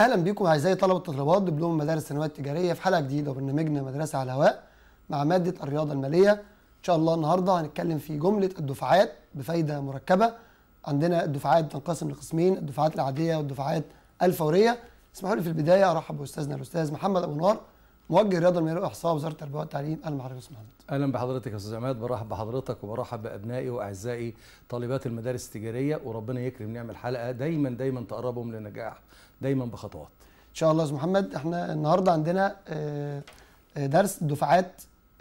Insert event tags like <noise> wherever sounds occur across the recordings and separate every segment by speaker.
Speaker 1: اهلا بيكم اعزائي طلبه التطلبات دبلوم مدارس الثانويه التجاريه في حلقه جديده وبرنامجنا مدرسه على الهواء مع ماده الرياضه الماليه ان شاء الله النهارده هنتكلم في جمله الدفعات بفايده مركبه عندنا الدفعات تنقسم لقسمين الدفعات العاديه والدفعات الفوريه اسمحوا لي في البدايه ارحب باستاذنا الاستاذ محمد ابو نار موجه الرياضه الماليه والاحصاء وزاره التربيه والتعليم اهلا بحضرتك يا استاذ محمد
Speaker 2: اهلا بحضرتك يا استاذ عماد برحب بحضرتك وبرحب بابنائي واعزائي طالبات المدارس التجاريه وربنا يكرم نعمل حلقه دايما دايما تقربهم للنجاح
Speaker 1: دايما بخطوات ان شاء الله يا استاذ محمد احنا النهارده عندنا آه، آه، درس دفعات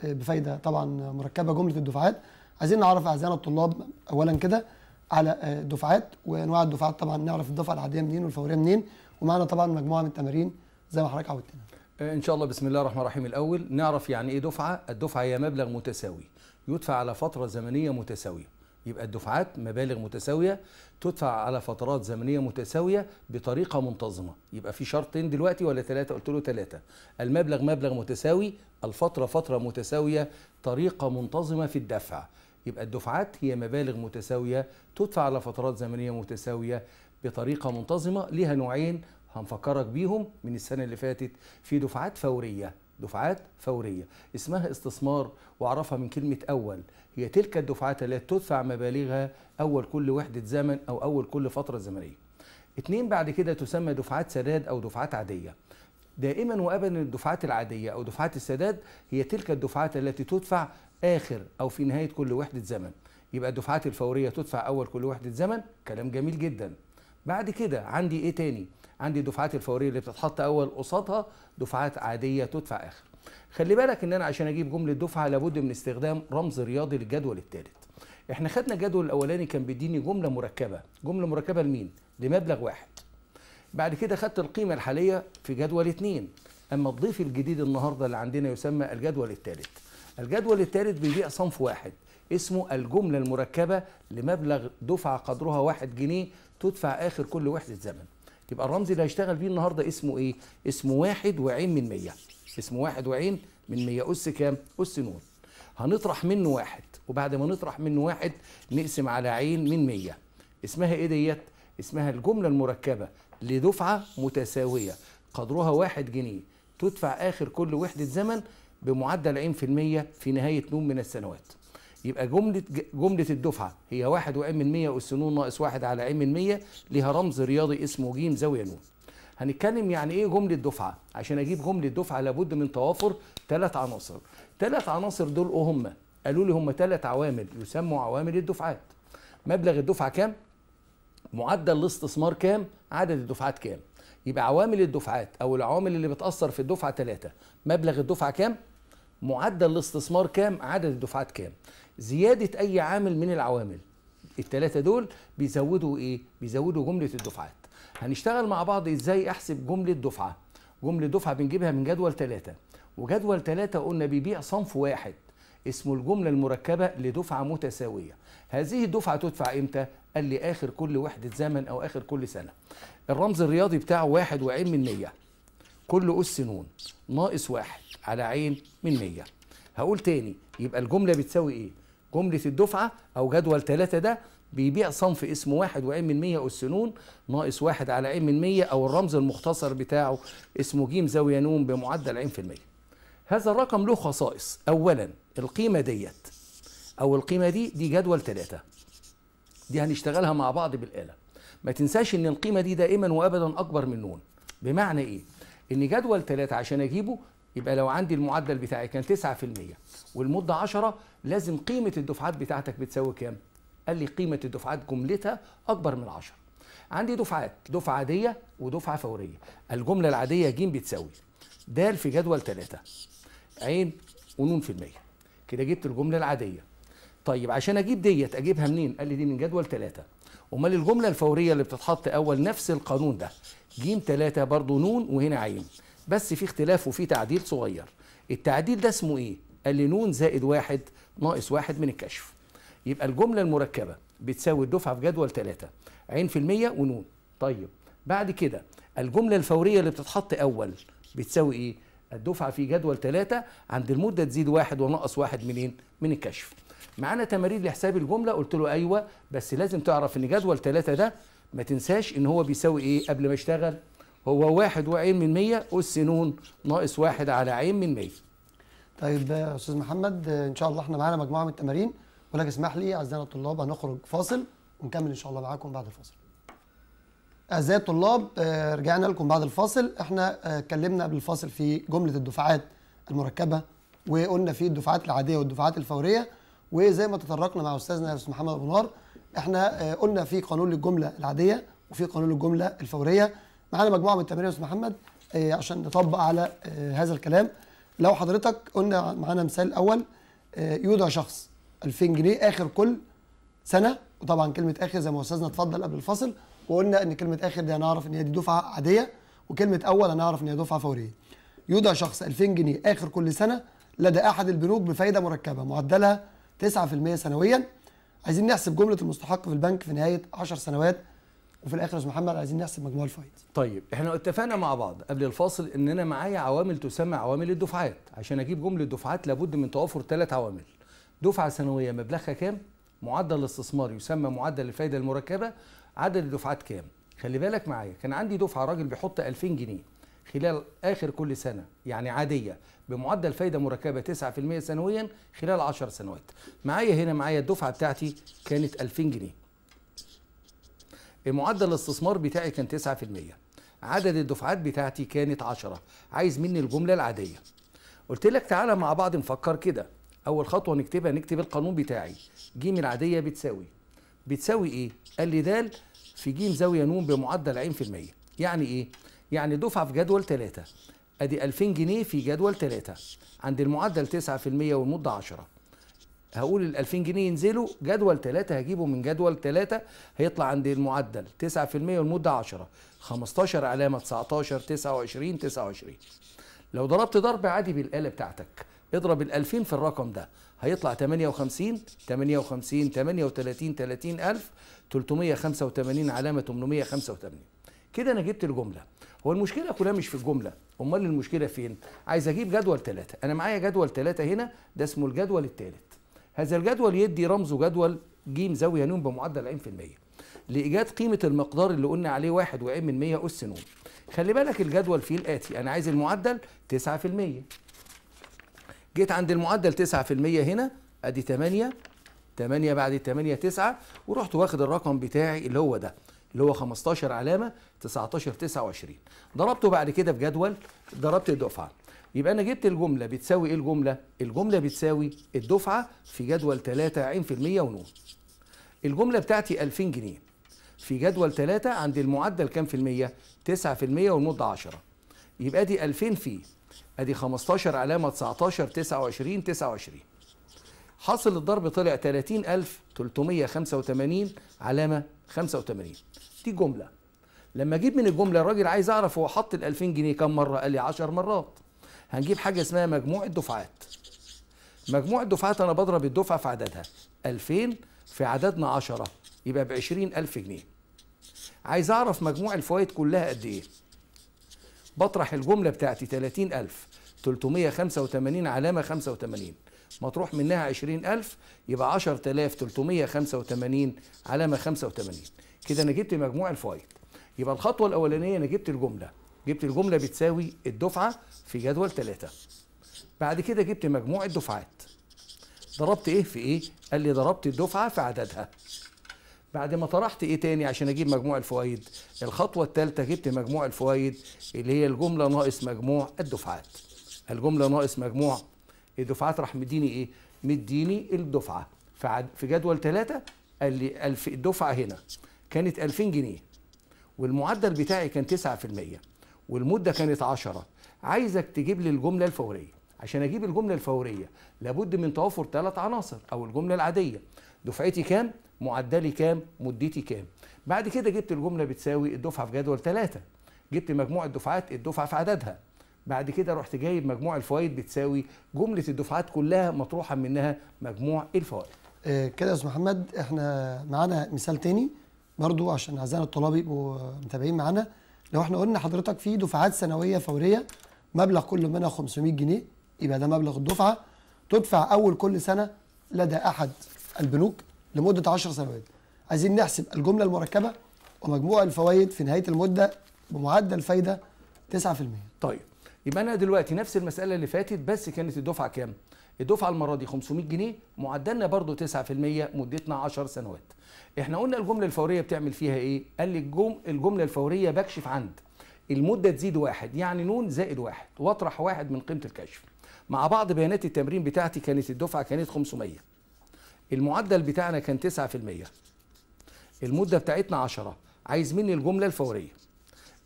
Speaker 1: آه، بفايده طبعا مركبه جمله الدفعات عايزين نعرف اعزائنا الطلاب اولا كده على دفعات وانواع الدفعات طبعا نعرف الدفعه العاديه منين والفوريه منين ومعنا طبعا مجموعه من التمارين زي ما حضرتك عودتنا
Speaker 2: آه، ان شاء الله بسم الله الرحمن الرحيم الاول نعرف يعني ايه دفعه الدفعه هي مبلغ متساوي يدفع على فتره زمنيه متساويه يبقى الدفعات مبالغ متساويه تدفع على فترات زمنيه متساويه بطريقه منتظمه يبقى في شرطين دلوقتي ولا ثلاثه قلت له ثلاثه المبلغ مبلغ متساوي الفتره فتره متساويه طريقه منتظمه في الدفع يبقى الدفعات هي مبالغ متساويه تدفع على فترات زمنيه متساويه بطريقه منتظمه لها نوعين هنفكرك بيهم من السنه اللي فاتت في دفعات فوريه دفعات فوريه اسمها استثمار واعرفها من كلمه اول هي تلك الدفعات التي تدفع مبالغها اول كل وحده زمن او اول كل فتره زمنيه اتنين بعد كده تسمى دفعات سداد او دفعات عاديه دائما وابدا الدفعات العاديه او دفعات السداد هي تلك الدفعات التي تدفع اخر او في نهايه كل وحده زمن يبقى الدفعات الفوريه تدفع اول كل وحده زمن كلام جميل جدا بعد كده عندي ايه تاني عندي الدفعات الفوريه اللي بتتحط اول قصادها دفعات عاديه تدفع اخر خلي بالك ان انا عشان اجيب جمله دفعه لابد من استخدام رمز رياضي للجدول الثالث احنا خدنا الجدول الاولاني كان بيديني جمله مركبه جمله مركبه لمين لمبلغ واحد بعد كده خدت القيمه الحاليه في جدول اثنين اما الضيف الجديد النهارده اللي عندنا يسمى الجدول الثالث الجدول الثالث بيبيع صنف واحد اسمه الجملة المركبة لمبلغ دفعة قدرها واحد جنيه تدفع آخر كل وحدة زمن يبقى الرمز اللي هيشتغل بيه النهارده اسمه ايه؟ اسمه واحد وعين من مية اسمه واحد وعين من مية أس كام؟ أس نون هنطرح منه واحد وبعد ما نطرح منه واحد نقسم على عين من مية اسمها ايه ديت؟ اسمها الجملة المركبة لدفعة متساوية قدرها واحد جنيه تدفع آخر كل وحدة زمن بمعدل عين في المية في نهاية نوم من السنوات يبقى جملة جملة الدفعة هي واحد وام من 100 والسنون ناقص واحد على ام من 100 ليها رمز رياضي اسمه ج زاوية نون. هنتكلم يعني ايه جملة دفعة؟ عشان اجيب جملة دفعة لابد من توافر ثلاث عناصر. ثلاث عناصر دول ايه هم قالوا لي هم ثلاث عوامل يسموا عوامل الدفعات. مبلغ الدفعة كام؟ معدل الاستثمار كام؟ عدد الدفعات كام؟ يبقى عوامل الدفعات او العوامل اللي بتاثر في الدفعه ثلاثه مبلغ الدفعه كام معدل الاستثمار كام عدد الدفعات كام زياده اي عامل من العوامل الثلاثه دول بيزودوا ايه بيزودوا جمله الدفعات هنشتغل مع بعض ازاي احسب جمله دفعه جمله دفعه بنجيبها من جدول ثلاثه وجدول ثلاثه قلنا بيبيع صنف واحد اسمه الجملة المركبة لدفعة متساوية هذه الدفعة تدفع إمتى؟ قال لي آخر كل وحدة زمن أو آخر كل سنة الرمز الرياضي بتاعه واحد وعين من مية كل أس نون ناقص واحد على عين من مية هقول تاني يبقى الجملة بتساوي إيه؟ جملة الدفعة أو جدول ثلاثة ده بيبيع صنف اسمه واحد وعين من مية السنون ناقص واحد على عين من مية أو الرمز المختصر بتاعه اسمه جيم زاوية نون بمعدل عين في المية هذا الرقم له خصائص أولا القيمة ديت أو القيمة دي دي جدول ثلاثة دي هنشتغلها مع بعض بالآلة ما تنساش إن القيمة دي دائما وأبدا أكبر من نون بمعنى إيه؟ إن جدول ثلاثة عشان أجيبه يبقى لو عندي المعدل بتاعي كان 9% والمده 10 لازم قيمه الدفعات بتاعتك بتساوي كام؟ قال لي قيمه الدفعات جملتها اكبر من 10 عندي دفعات دفعه عاديه ودفعه فوريه الجمله العاديه ج بتساوي د في جدول 3 ع ونون في المية كده جبت الجمله العاديه طيب عشان اجيب ديت اجيبها منين؟ قال لي دي من جدول 3 امال الجمله الفوريه اللي بتتحط اول نفس القانون ده ج 3 برضه نون وهنا عين بس في اختلاف وفي تعديل صغير التعديل ده اسمه ايه قال لي نون زائد واحد ناقص واحد من الكشف يبقى الجمله المركبه بتساوي الدفعه في جدول ثلاثة عين في المية ونون طيب بعد كده الجمله الفوريه اللي بتتحط اول بتساوي ايه الدفعه في جدول ثلاثة عند المده تزيد واحد ونقص واحد منين من الكشف معانا تمارين لحساب الجمله قلت له ايوه بس لازم تعرف ان جدول ثلاثة ده ما تنساش ان هو بيساوي ايه قبل ما يشتغل هو واحد وعين من مية أس نون ناقص واحد على عين من مية
Speaker 1: طيب يا أستاذ محمد إن شاء الله إحنا معانا مجموعة من التمارين ولكن اسمح لي أعزائنا الطلاب هنخرج فاصل ونكمل إن شاء الله معاكم بعد الفاصل أعزائي الطلاب آه، رجعنا لكم بعد الفاصل إحنا آه، اتكلمنا قبل الفاصل في جملة الدفعات المركبة وقلنا في الدفعات العادية والدفعات الفورية وزي ما تطرقنا مع أستاذنا أستاذ محمد أبو نار إحنا آه، قلنا في قانون للجملة العادية وفي قانون الجملة الفورية معانا مجموعه من التمارين يا استاذ محمد آه، عشان نطبق على آه، هذا الكلام لو حضرتك قلنا معانا مثال الاول آه، يودع شخص 2000 جنيه اخر كل سنه وطبعا كلمه اخر زي ما استاذنا اتفضل قبل الفصل وقلنا ان كلمه اخر دي هنعرف ان هي دي دفعه عاديه وكلمه اول هنعرف ان هي دفعه فوريه يودع شخص 2000 جنيه اخر كل سنه لدى احد البنوك بفايده مركبه معدلها 9% سنويا عايزين نحسب جمله المستحق في البنك في نهايه 10 سنوات وفي الاخر يا محمد عايزين نحسب مجموع الفايت
Speaker 2: طيب احنا اتفقنا مع بعض قبل الفاصل ان انا معايا عوامل تسمى عوامل الدفعات عشان اجيب جمله دفعات لابد من توافر ثلاث عوامل دفعه سنويه مبلغها كام معدل الاستثمار يسمى معدل الفايده المركبه عدد الدفعات كام خلي بالك معايا كان عندي دفعه راجل بيحط 2000 جنيه خلال اخر كل سنه يعني عاديه بمعدل فايده مركبه 9% سنويا خلال 10 سنوات معايا هنا معايا الدفعه بتاعتي كانت 2000 جنيه معدل الاستثمار بتاعي كان 9% عدد الدفعات بتاعتي كانت 10 عايز مني الجمله العاديه قلت لك تعالى مع بعض نفكر كده اول خطوه نكتبها نكتب القانون بتاعي ج العاديه بتساوي بتساوي ايه قال لي دال في ج زاويه نون بمعدل عين في المية يعني ايه يعني دفعه في جدول 3 ادي 2000 جنيه في جدول 3 عند المعدل 9% والمده 10 هقول ال 2000 جنيه ينزلوا جدول ثلاثه هجيبه من جدول ثلاثه هيطلع عند المعدل 9% والمده 10 15 علامه 19 29 29 لو ضربت ضرب عادي بالاله بتاعتك اضرب ال 2000 في الرقم ده هيطلع 58 58 38 30000 385 علامه 885 كده انا جبت الجمله هو المشكله كلها مش في الجمله امال المشكله فين عايز اجيب جدول ثلاثه انا معايا جدول ثلاثه هنا ده اسمه الجدول الثالث هذا الجدول يدي رمزه جدول ج زاويه ن بمعدل في المية لايجاد قيمه المقدار اللي قلنا عليه واحد وعين من مية اس ن خلي بالك الجدول فيه الاتي انا عايز المعدل 9% جيت عند المعدل 9% هنا ادي 8 8 بعد 8 9 ورحت واخد الرقم بتاعي اللي هو ده اللي هو 15 علامه 19 29 ضربته بعد كده في جدول ضربت الدفعه يبقى انا جبت الجمله بتساوي ايه الجمله الجمله بتساوي الدفعه في جدول 3 عين في المية ونون الجمله بتاعتي 2000 جنيه في جدول 3 عند المعدل كام في المية 9 في المية والمده 10 يبقى دي 2000 في ادي 15 علامه 19 29 29 حاصل الضرب طلع 30385 علامه 85 دي جمله لما اجيب من الجمله الراجل عايز اعرف هو حط ال 2000 جنيه كام مره قال لي 10 مرات هنجيب حاجه اسمها مجموع الدفعات مجموع الدفعات انا بضرب الدفعه في عددها 2000 في عددنا 10 يبقى ب 20000 جنيه عايز اعرف مجموع الفوائد كلها قد ايه بطرح الجمله بتاعتي 30000 385 علامه 85 مطروح منها 20000 يبقى 10385 علامه 85 كده انا جبت مجموع الفوائد يبقى الخطوه الاولانيه انا جبت الجمله جبت الجمله بتساوي الدفعه في جدول 3 بعد كده جبت مجموع الدفعات ضربت ايه في ايه قال لي ضربت الدفعه في عددها بعد ما طرحت ايه تاني عشان اجيب مجموع الفوائد الخطوه الثالثه جبت مجموع الفوائد اللي هي الجمله ناقص مجموع الدفعات الجمله ناقص مجموع الدفعات راح مديني ايه مديني الدفعه في, في جدول ثلاثة قال لي الف الدفعه هنا كانت 2000 جنيه والمعدل بتاعي كان 9% والمده كانت 10 عايزك تجيب لي الجمله الفوريه عشان اجيب الجمله الفوريه لابد من توافر ثلاث عناصر او الجمله العاديه دفعتي كام معدلي كام مدتي كام بعد كده جبت الجمله بتساوي الدفعه في جدول ثلاثة جبت مجموع الدفعات الدفعه في عددها بعد كده رحت جايب مجموع الفوائد بتساوي جمله الدفعات كلها مطروحه منها مجموع الفوائد
Speaker 1: آه، كده يا استاذ محمد احنا معانا مثال تاني برضو عشان اعزائنا الطلاب يبقوا متابعين معانا لو احنا قلنا حضرتك في دفعات سنويه فوريه مبلغ كل منها 500 جنيه يبقى ده مبلغ الدفعه تدفع اول كل سنه لدى احد البنوك لمده 10 سنوات عايزين نحسب الجمله المركبه ومجموع الفوائد في نهايه المده بمعدل فايده 9%
Speaker 2: طيب يبقى انا دلوقتي نفس المساله اللي فاتت بس كانت الدفعه كام الدفعه المره دي 500 جنيه معدلنا برضه 9% مدتنا 10 سنوات احنا قلنا الجمله الفوريه بتعمل فيها ايه قال لي الجم... الجمله الفوريه بكشف عند المده تزيد واحد يعني نون زائد واحد واطرح واحد من قيمه الكشف مع بعض بيانات التمرين بتاعتي كانت الدفعه كانت 500 المعدل بتاعنا كان 9% المده بتاعتنا 10 عايز مني الجمله الفوريه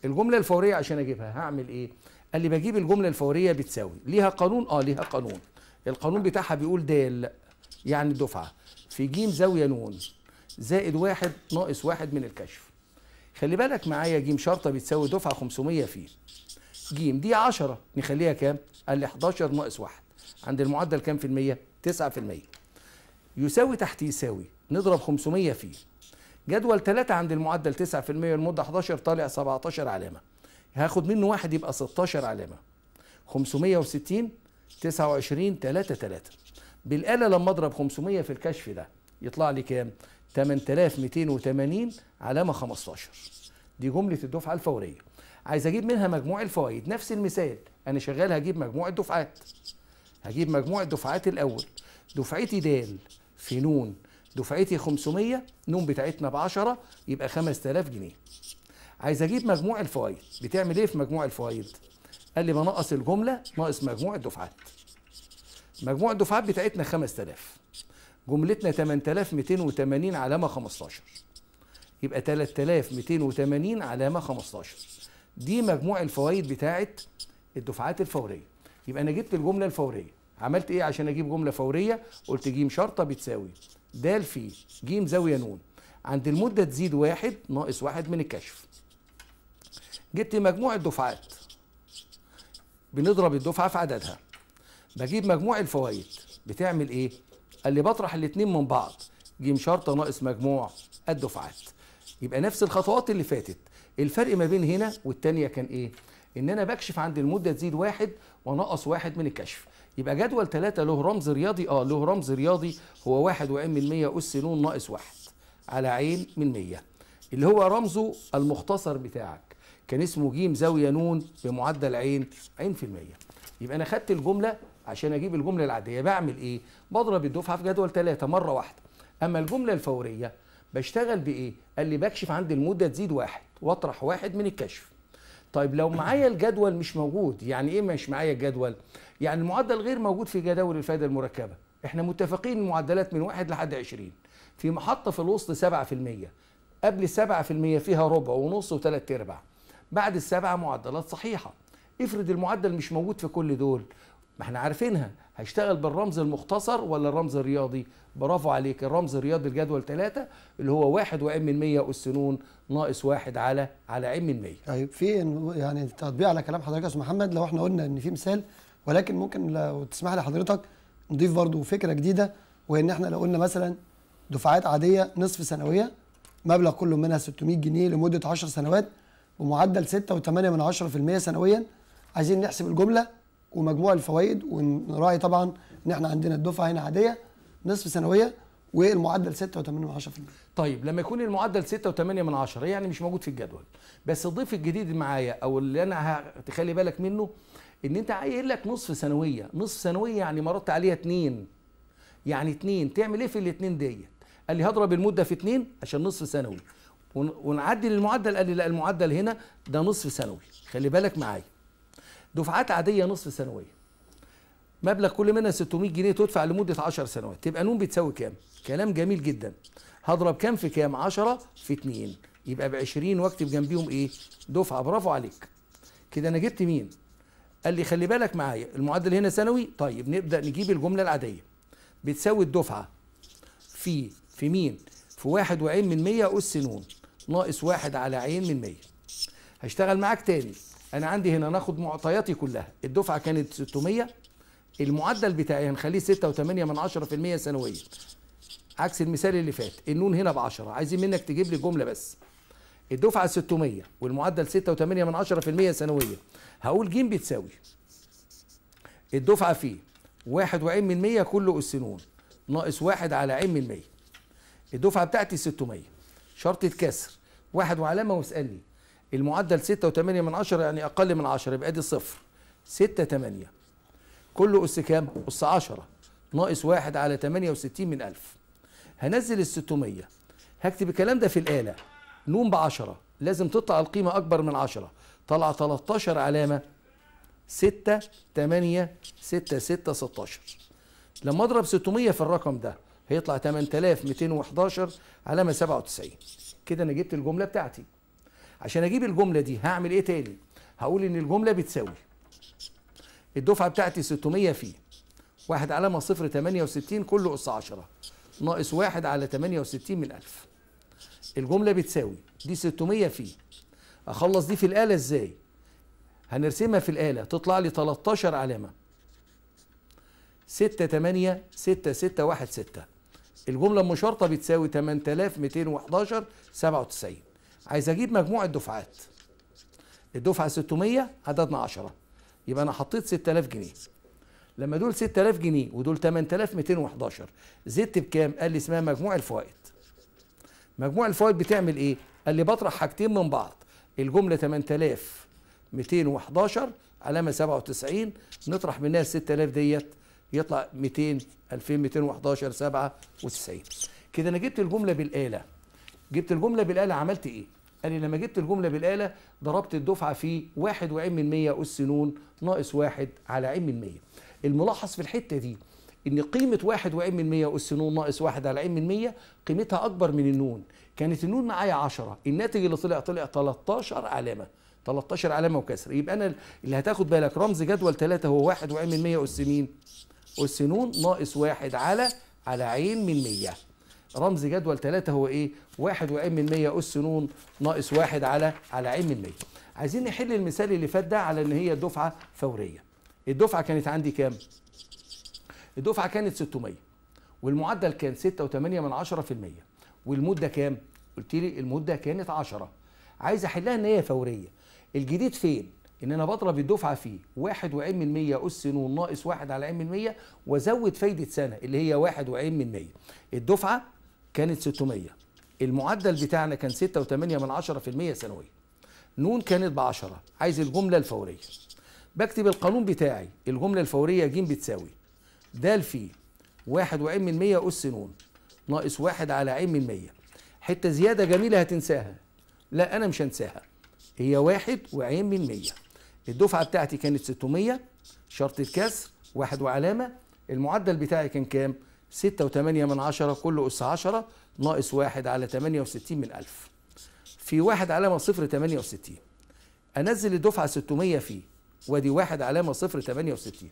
Speaker 2: الجمله الفوريه عشان اجيبها هعمل ايه قال لي بجيب الجمله الفوريه بتساوي ليها قانون اه ليها قانون القانون بتاعها بيقول دال يعني الدفعه في ج زاويه نون زائد واحد ناقص واحد من الكشف خلي بالك معايا ج شرطه بتساوي دفعه 500 في ج دي 10 نخليها كام؟ قال لي 11 ناقص واحد عند المعدل كام في المية؟ 9 في المية يساوي تحت يساوي نضرب 500 فيه جدول 3 عند المعدل 9 في المية والمدة 11 طالع 17 علامة هاخد منه واحد يبقى 16 علامة 560 29 3 3 بالآلة لما أضرب 500 في الكشف ده يطلع لي كام؟ 8280 علامة 15 دي جملة الدفعة الفورية عايز أجيب منها مجموع الفوائد نفس المثال أنا شغال هجيب مجموع الدفعات هجيب مجموع الدفعات الأول دفعتي د في نون دفعتي 500 نون بتاعتنا ب 10 يبقى 5000 جنيه عايز اجيب مجموع الفوائد بتعمل ايه في مجموع الفوائد قال لي ما ناقص الجمله ناقص مجموع الدفعات مجموع الدفعات بتاعتنا 5000 جملتنا 8280 علامه 15 يبقى 3280 علامه 15 دي مجموع الفوائد بتاعت الدفعات الفوريه يبقى انا جبت الجمله الفوريه عملت ايه عشان اجيب جمله فوريه قلت ج شرطه بتساوي د في ج زاويه ن عند المده تزيد واحد ناقص واحد من الكشف جبت مجموع الدفعات بنضرب الدفعه في عددها بجيب مجموع الفوائد بتعمل ايه قال لي بطرح الاثنين من بعض جيم شرطه ناقص مجموع الدفعات يبقى نفس الخطوات اللي فاتت الفرق ما بين هنا والتانية كان ايه ان انا بكشف عند المده تزيد واحد ونقص واحد من الكشف يبقى جدول ثلاثة له رمز رياضي اه له رمز رياضي هو واحد وعين من مية اس ن ناقص واحد على عين من مية اللي هو رمزه المختصر بتاعك كان اسمه جيم زاويه نون بمعدل عين عين في المية يبقى انا خدت الجمله عشان اجيب الجمله العاديه بعمل ايه بضرب الدفعه في جدول ثلاثة مره واحده اما الجمله الفوريه بشتغل بايه قال لي بكشف عند المده تزيد واحد واطرح واحد من الكشف طيب لو معايا الجدول مش موجود يعني ايه مش معايا الجدول يعني المعدل غير موجود في جداول الفائده المركبه احنا متفقين المعدلات من واحد لحد 20 في محطه في الوسط 7% قبل 7% فيها ربع ونص وثلاث ارباع بعد السبعة معدلات صحيحة افرض المعدل مش موجود في كل دول ما احنا عارفينها هيشتغل بالرمز المختصر ولا الرمز الرياضي برافو عليك الرمز الرياضي الجدول 3
Speaker 1: اللي هو 1 وعين من
Speaker 2: 100 أسنون ناقص 1 على على ام من 100
Speaker 1: طيب في يعني تطبيق على كلام حضرتك يا استاذ محمد لو احنا قلنا ان في مثال ولكن ممكن لو تسمح لي حضرتك نضيف برضو فكرة جديدة وهي ان احنا لو قلنا مثلا دفعات عادية نصف سنوية مبلغ كله منها 600 جنيه لمدة 10 سنوات بمعدل 6.8% سنويا عايزين نحسب الجمله ومجموع الفوائد ونراعي طبعا ان احنا عندنا الدفعه هنا عاديه نصف سنويه والمعدل 6.8
Speaker 2: طيب لما يكون المعدل 6.8 يعني مش موجود في الجدول بس الضيف الجديد معايا او اللي انا هتخلي بالك منه ان انت عايز لك نصف سنويه نصف سنويه يعني مرات عليها 2 يعني 2 تعمل ايه في الاثنين ديت قال لي هضرب المده في 2 عشان نصف سنوي ونعدل المعدل قال لي لا المعدل هنا ده نصف سنوي خلي بالك معايا دفعات عاديه نصف سنويه مبلغ كل منها 600 جنيه تدفع لمده 10 سنوات تبقى نون بتساوي كام كلام جميل جدا هضرب كام في كام 10 في 2 يبقى ب 20 واكتب جنبيهم ايه دفعه برافو عليك كده انا جبت مين قال لي خلي بالك معايا المعدل هنا سنوي طيب نبدا نجيب الجمله العاديه بتساوي الدفعه في في مين في 1 وعين من 100 اس نون ناقص واحد على عين من 100 هشتغل معاك تاني انا عندي هنا ناخد معطياتي كلها الدفعه كانت 600 المعدل بتاعي هنخليه 6.8 من المية سنويا عكس المثال اللي فات النون هنا ب 10 عايزين منك تجيب لي جمله بس الدفعه 600 والمعدل 6.8 من المية سنويا هقول ج بتساوي الدفعه فيه واحد وعين من 100 كله اس نون ناقص واحد على عين من 100 الدفعه بتاعتي 600 شرط يتكسر واحد وعلامه واسالني المعدل وثمانية من 10 يعني اقل من 10 يبقى ادي صفر 6 8 كله اس كام؟ اس 10 ناقص واحد على 68 من 1000 هنزل ال 600 هكتب الكلام ده في الاله نون ب 10 لازم تطلع القيمه اكبر من 10 طلع 13 علامه 6 8 6 6 16 لما اضرب 600 في الرقم ده هيطلع 8211 علامة 97 كده أنا جبت الجملة بتاعتي عشان أجيب الجملة دي هعمل إيه تاني؟ هقول إن الجملة بتساوي الدفعة بتاعتي 600 في واحد علامة صفر 68 كله أس 10 ناقص واحد على 68 من 1000 الجملة بتساوي دي 600 في أخلص دي في الآلة إزاي؟ هنرسمها في الآلة تطلع لي 13 علامة 6 8 6 6 1 6 الجملة المشارطة بتساوي 8211 97 عايز أجيب مجموع الدفعات الدفعة 600 عددنا 10 يبقى أنا حطيت 6000 جنيه لما دول 6000 جنيه ودول 8211 زدت بكام؟ قال لي اسمها مجموع الفوائد مجموع الفوائد بتعمل إيه؟ قال لي بطرح حاجتين من بعض الجملة 8211 علامة 97 نطرح منها ال 6000 ديت يطلع 200 2211 97 كده انا جبت الجمله بالاله جبت الجمله بالاله عملت ايه قال لي لما جبت الجمله بالاله ضربت الدفعه في 1 و من 100 اس ن ناقص 1 على ع من 100 الملاحظ في الحته دي ان قيمه 1 و من 100 اس ن ناقص 1 على ع من 100 قيمتها اكبر من النون كانت النون معايا 10 الناتج اللي طلع طلع 13 علامه 13 علامه وكسر يبقى انا اللي هتاخد بالك رمز جدول 3 هو 1 و من 100 اس مين أسنون ناقص واحد على على عين من مية رمز جدول ثلاثة هو إيه؟ واحد وعين من مية أس نون ناقص واحد على على عين من مية عايزين نحل المثال اللي فات ده على إن هي دفعة فورية الدفعة كانت عندي كام؟ الدفعة كانت 600 والمعدل كان 6.8 من 10% والمدة كام؟ قلت لي المدة كانت 10 عايز أحلها إن هي فورية الجديد فين؟ ان انا بضرب الدفعه في 1 وعين من 100 اس ن ناقص 1 على ع من 100 وازود فايده سنه اللي هي 1 وعين من 100 الدفعه كانت 600 المعدل بتاعنا كان 6.8 سنويا ن كانت ب 10 عايز الجمله الفوريه بكتب القانون بتاعي الجمله الفوريه ج بتساوي د في 1 وعين من 100 اس ن ناقص 1 على ع من 100 حته زياده جميله هتنساها لا انا مش هنساها هي واحد وعين من مية الدفعه بتاعتي كانت 600 شرط الكسر واحد وعلامه المعدل بتاعي كان كام 6.8 من عشرة كله أس 10 ناقص واحد على 68 من 1000 في واحد علامة صفر 68 أنزل الدفعة 600 فيه وادي واحد علامة صفر 68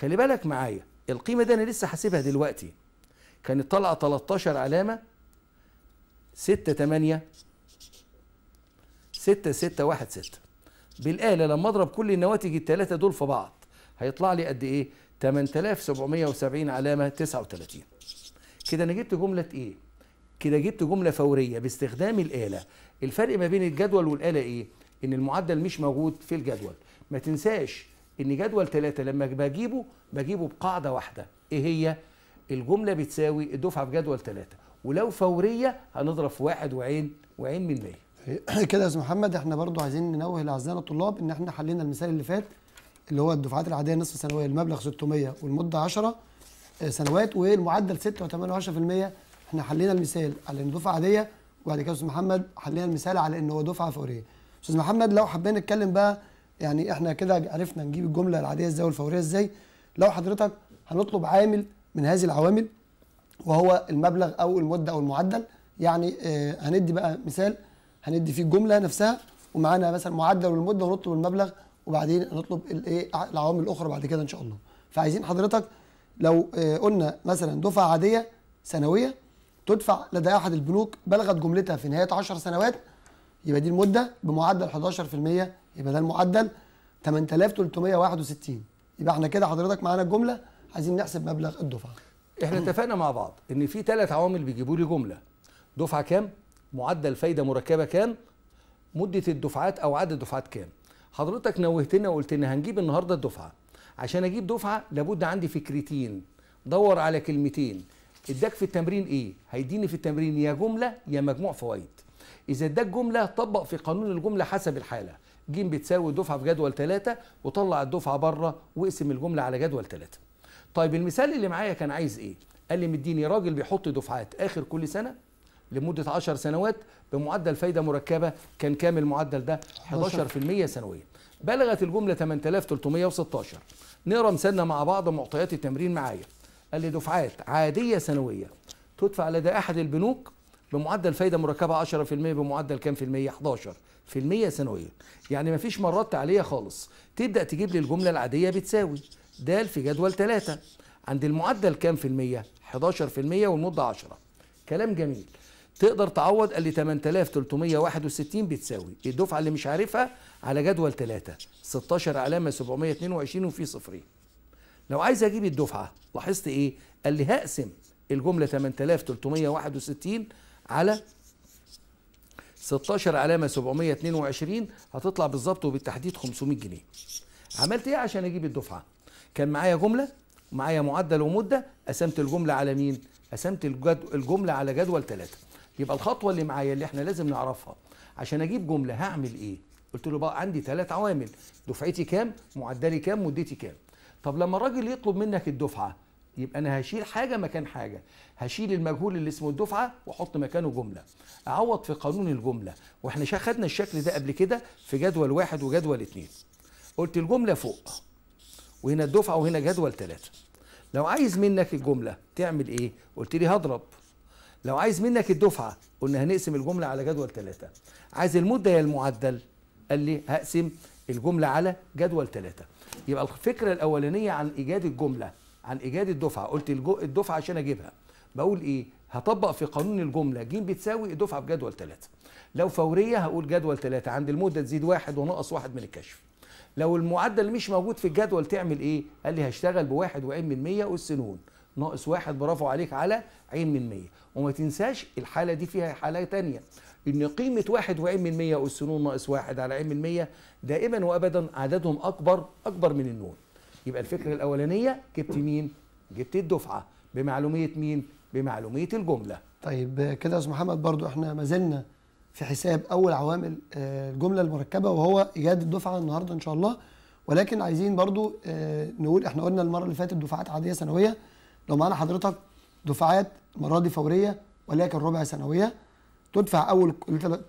Speaker 2: خلي بالك معايا القيمة دي أنا لسه حاسبها دلوقتي كانت طالعة 13 علامة 6 8 6 6 1 6 بالآلة لما أضرب كل النواتج الثلاثة دول في بعض هيطلع لي قد إيه؟ 8770 علامة 39 كده أنا جبت جملة إيه؟ كده جبت جملة فورية باستخدام الآلة الفرق ما بين الجدول والآلة إيه؟ إن المعدل مش موجود في الجدول ما تنساش إن جدول ثلاثة لما بجيبه بجيبه بقاعدة واحدة إيه هي؟ الجملة بتساوي الدفعة في جدول ثلاثة ولو فورية
Speaker 1: هنضرب في واحد وعين وعين من مية إيه، <clears throat> كده يا استاذ محمد احنا برضو عايزين ننوه لاعزائنا الطلاب ان احنا حلينا المثال اللي فات اللي هو الدفعات العاديه نصف سنويه المبلغ 600 والمده 10 آه، سنوات والمعدل 6.8% احنا حلينا المثال على ان دفعه عاديه وبعد كده استاذ محمد حلينا المثال على ان هو دفعه فوريه استاذ محمد لو حبينا نتكلم بقى يعني احنا كده عرفنا نجيب الجمله العاديه ازاي والفوريه ازاي لو حضرتك هنطلب عامل من هذه العوامل وهو المبلغ او المده او المعدل يعني آه، هندي بقى مثال هندي فيه الجمله نفسها ومعانا مثلا معدل والمده ونطلب المبلغ وبعدين نطلب الايه العوامل الاخرى بعد كده ان شاء الله فعايزين حضرتك لو آه، قلنا مثلا دفعه عاديه سنويه تدفع لدى احد البنوك بلغت جملتها في نهايه 10 سنوات يبقى دي المده بمعدل 11% يبقى ده المعدل 8361 يبقى احنا كده حضرتك معانا الجمله عايزين نحسب مبلغ الدفعه احنا
Speaker 2: اتفقنا مع بعض ان في ثلاث عوامل بيجيبوا لي جمله دفعه كام معدل فايده مركبه كام مده الدفعات او عدد الدفعات كام حضرتك نوهتنا وقلت لنا هنجيب النهارده الدفعه عشان اجيب دفعه لابد عندي فكرتين دور على كلمتين اداك في التمرين ايه هيديني في التمرين يا جمله يا مجموع فوائد اذا اداك جمله طبق في قانون الجمله حسب الحاله ج بتساوي دفعه في جدول ثلاثة وطلع الدفعه بره واقسم الجمله على جدول ثلاثة طيب المثال اللي معايا كان عايز ايه قال لي مديني راجل بيحط دفعات اخر كل سنه لمدة 10 سنوات بمعدل فايدة مركبة كان كام المعدل ده 11% سنويا بلغت الجملة 8316 نقرا مثالنا مع بعض معطيات التمرين معايا قال لي دفعات عادية سنوية تدفع لدى أحد البنوك بمعدل فايدة مركبة 10% بمعدل كام في المية 11 في المية سنويا يعني مفيش مرات تعلية خالص تبدأ تجيب لي الجملة العادية بتساوي د في جدول 3 عند المعدل كام في المية 11% والمدة 10 كلام جميل تقدر تعوض قال لي 8361 بتساوي الدفعه اللي مش عارفها على جدول 3 16 علامه 722 وفي صفرين لو عايز اجيب الدفعه لاحظت ايه قال لي هقسم الجمله 8361 على 16 علامه 722 هتطلع بالظبط وبالتحديد 500 جنيه عملت ايه عشان اجيب الدفعه كان معايا جمله ومعايا معدل ومده قسمت الجمله على مين قسمت الجمله على جدول 3 يبقى الخطوه اللي معايا اللي احنا لازم نعرفها عشان اجيب جمله هعمل ايه قلت له بقى عندي ثلاث عوامل دفعتي كام معدلي كام مدتي كام طب لما الراجل يطلب منك الدفعه يبقى انا هشيل حاجه مكان حاجه هشيل المجهول اللي اسمه الدفعه واحط مكانه جمله اعوض في قانون الجمله واحنا خدنا الشكل ده قبل كده في جدول واحد وجدول اتنين قلت الجمله فوق وهنا الدفعه وهنا جدول ثلاثه لو عايز منك الجمله تعمل ايه قلت لي هضرب لو عايز منك الدفعه قلنا هنقسم الجمله على جدول ثلاثه عايز المده يا المعدل قال لي هقسم الجمله على جدول ثلاثه يبقى الفكره الاولانيه عن ايجاد الجمله عن ايجاد الدفعه قلت الدفعه عشان اجيبها بقول ايه هطبق في قانون الجمله ج بتساوي الدفعه بجدول ثلاثه لو فوريه هقول جدول ثلاثه عند المده تزيد واحد ونقص واحد من الكشف لو المعدل مش موجود في الجدول تعمل ايه قال لي هشتغل بواحد وعين من مية والسنون ناقص واحد برافو عليك على عين من مية وما تنساش الحاله دي فيها حاله تانية ان قيمه واحد وعين من 100 اس نون ناقص واحد على عين من 100 دائما وابدا عددهم اكبر اكبر من النون يبقى الفكره الاولانيه جبت مين جبت الدفعه بمعلوميه مين بمعلوميه الجمله
Speaker 1: طيب كده يا استاذ محمد برضو احنا ما زلنا في حساب اول عوامل آه، الجمله المركبه وهو ايجاد الدفعه النهارده ان شاء الله ولكن عايزين برضو آه، نقول احنا قلنا المره اللي فاتت دفعات عاديه سنويه لو معانا حضرتك دفعات المره دي فوريه ولكن ربع سنويه تدفع اول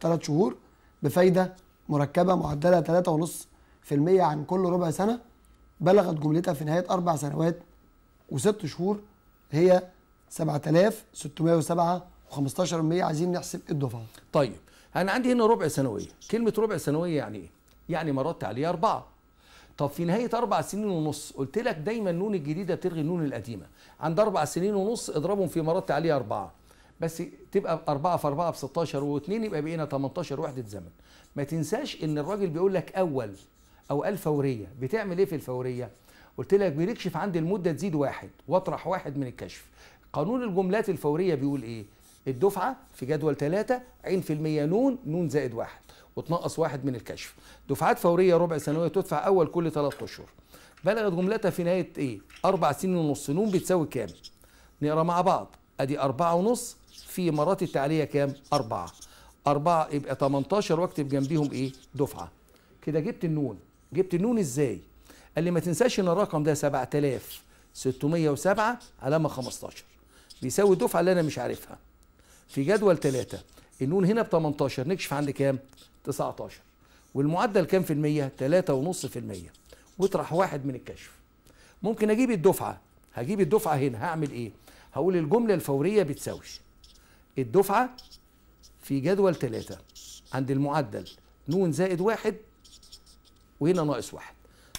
Speaker 1: ثلاث شهور بفايده مركبه معدلها 3.5% عن كل ربع سنه بلغت جملتها في نهايه اربع سنوات وست شهور هي 7607 و15% عايزين نحسب الدفعه.
Speaker 2: طيب انا عندي هنا ربع سنويه، كلمه ربع سنويه يعني ايه؟ يعني مرات عليها اربعه طب في نهايه اربع سنين ونص قلت لك دايما النون الجديده بتلغي النون القديمه عند اربع سنين ونص اضربهم في مرات عليه اربعه بس تبقى أربعة في أربعة ب 16 واثنين يبقى بقينا 18 وحدة زمن ما تنساش إن الراجل بيقول لك أول أو الفورية بتعمل إيه في الفورية؟ قلت لك بنكشف عند المدة تزيد واحد واطرح واحد من الكشف قانون الجملات الفورية بيقول إيه؟ الدفعة في جدول ثلاثة عين في المية نون نون زائد واحد وتنقص واحد من الكشف دفعات فوريه ربع سنويه تدفع اول كل ثلاث اشهر بلغت جملتها في نهايه ايه اربع سنين ونص نون بتساوي كام نقرا مع بعض ادي أربعة ونص في مرات التعليه كام أربعة أربعة يبقى 18 واكتب جنبيهم ايه دفعه كده جبت النون جبت النون ازاي قال لي ما تنساش ان الرقم ده 7607 علامه 15 بيساوي الدفعه اللي انا مش عارفها في جدول ثلاثة النون هنا ب 18 نكشف عند كام 19 والمعدل كام في المية 3.5 في المية واطرح واحد من الكشف ممكن اجيب الدفعة هجيب الدفعة هنا هعمل ايه هقول الجملة الفورية بتساوي الدفعة في جدول 3 عند المعدل ن زائد واحد وهنا ناقص واحد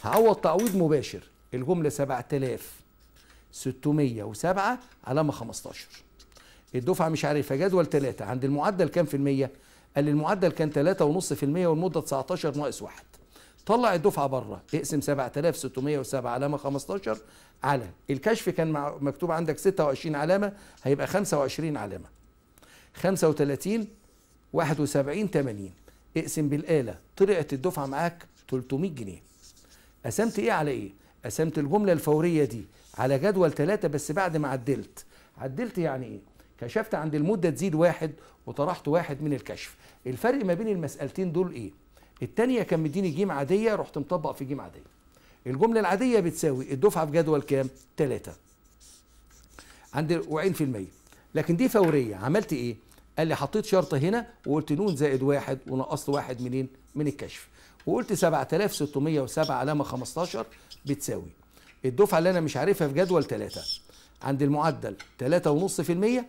Speaker 2: هعوض تعويض مباشر الجملة 7607 علامة 15 الدفعة مش عارفة جدول 3 عند المعدل كام في المية قال المعدل كان 3.5% والمده 19 ناقص 1 طلع الدفعه بره اقسم 7607 علامه 15 على الكشف كان مكتوب عندك 26 علامه هيبقى 25 علامه 35 71 80 اقسم بالاله طلعت الدفعه معاك 300 جنيه قسمت ايه على ايه قسمت الجمله الفوريه دي على جدول 3 بس بعد ما عدلت عدلت يعني ايه كشفت عند المده تزيد واحد وطرحت واحد من الكشف الفرق ما بين المسألتين دول إيه التانية كان مديني جيم عادية رحت مطبق في جيم عادية الجملة العادية بتساوي الدفعة في جدول كام ثلاثة عند وعين في المية لكن دي فورية عملت إيه قال لي حطيت شرطة هنا وقلت نون زائد واحد ونقصت واحد منين من الكشف وقلت 7607 علامة 15 بتساوي الدفعة اللي أنا مش عارفها في جدول ثلاثة عند المعدل 3.5%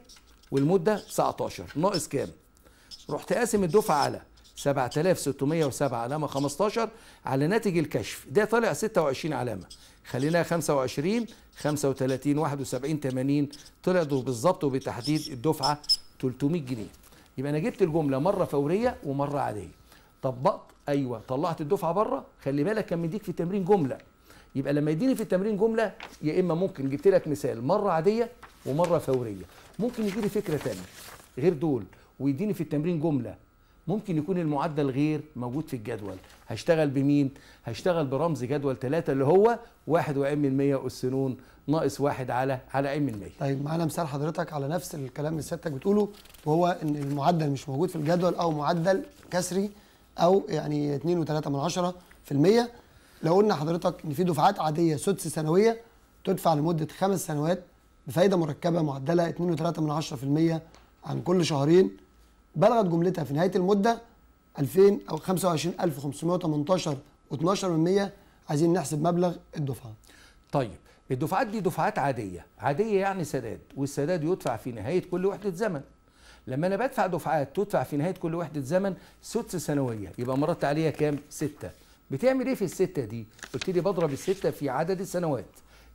Speaker 2: والمده 19 ناقص كام رحت قاسم الدفعه على 7607 علامه 15 على ناتج الكشف ده طالع 26 علامه خليناها 25 35 71 80 طلعت بالظبط وبالتحديد الدفعه 300 جنيه يبقى انا جبت الجمله مره فوريه ومره عاديه طبقت ايوه طلعت الدفعه بره خلي بالك كان مديك في التمرين جمله يبقى لما يديني في التمرين جمله يا اما ممكن جبت لك مثال مره عاديه ومره فوريه ممكن يجي لي فكره ثانيه غير دول ويديني في التمرين جمله ممكن يكون المعدل غير موجود في الجدول هشتغل بمين هشتغل برمز جدول ثلاثة اللي هو واحد وام من 100 اس ناقص واحد على
Speaker 1: على ام من 100 طيب معانا مثال حضرتك على نفس الكلام اللي سيادتك بتقوله وهو ان المعدل مش موجود في الجدول او معدل كسري او يعني 2.3% لو قلنا حضرتك ان في دفعات عاديه سدس سنويه تدفع لمده خمس سنوات بفائده مركبه معدله 2.3 عن كل شهرين بلغت جملتها في نهايه المده 2000 او 25518 و12% عايزين نحسب مبلغ الدفعه.
Speaker 2: طيب الدفعات دي دفعات عاديه، عاديه يعني سداد والسداد يدفع في نهايه كل وحده زمن. لما انا بدفع دفعات تدفع في نهايه كل وحده زمن سدس سنويه يبقى مرات عليها كام؟ سته. بتعمل ايه في السته دي؟ قلت لي بضرب السته في عدد السنوات.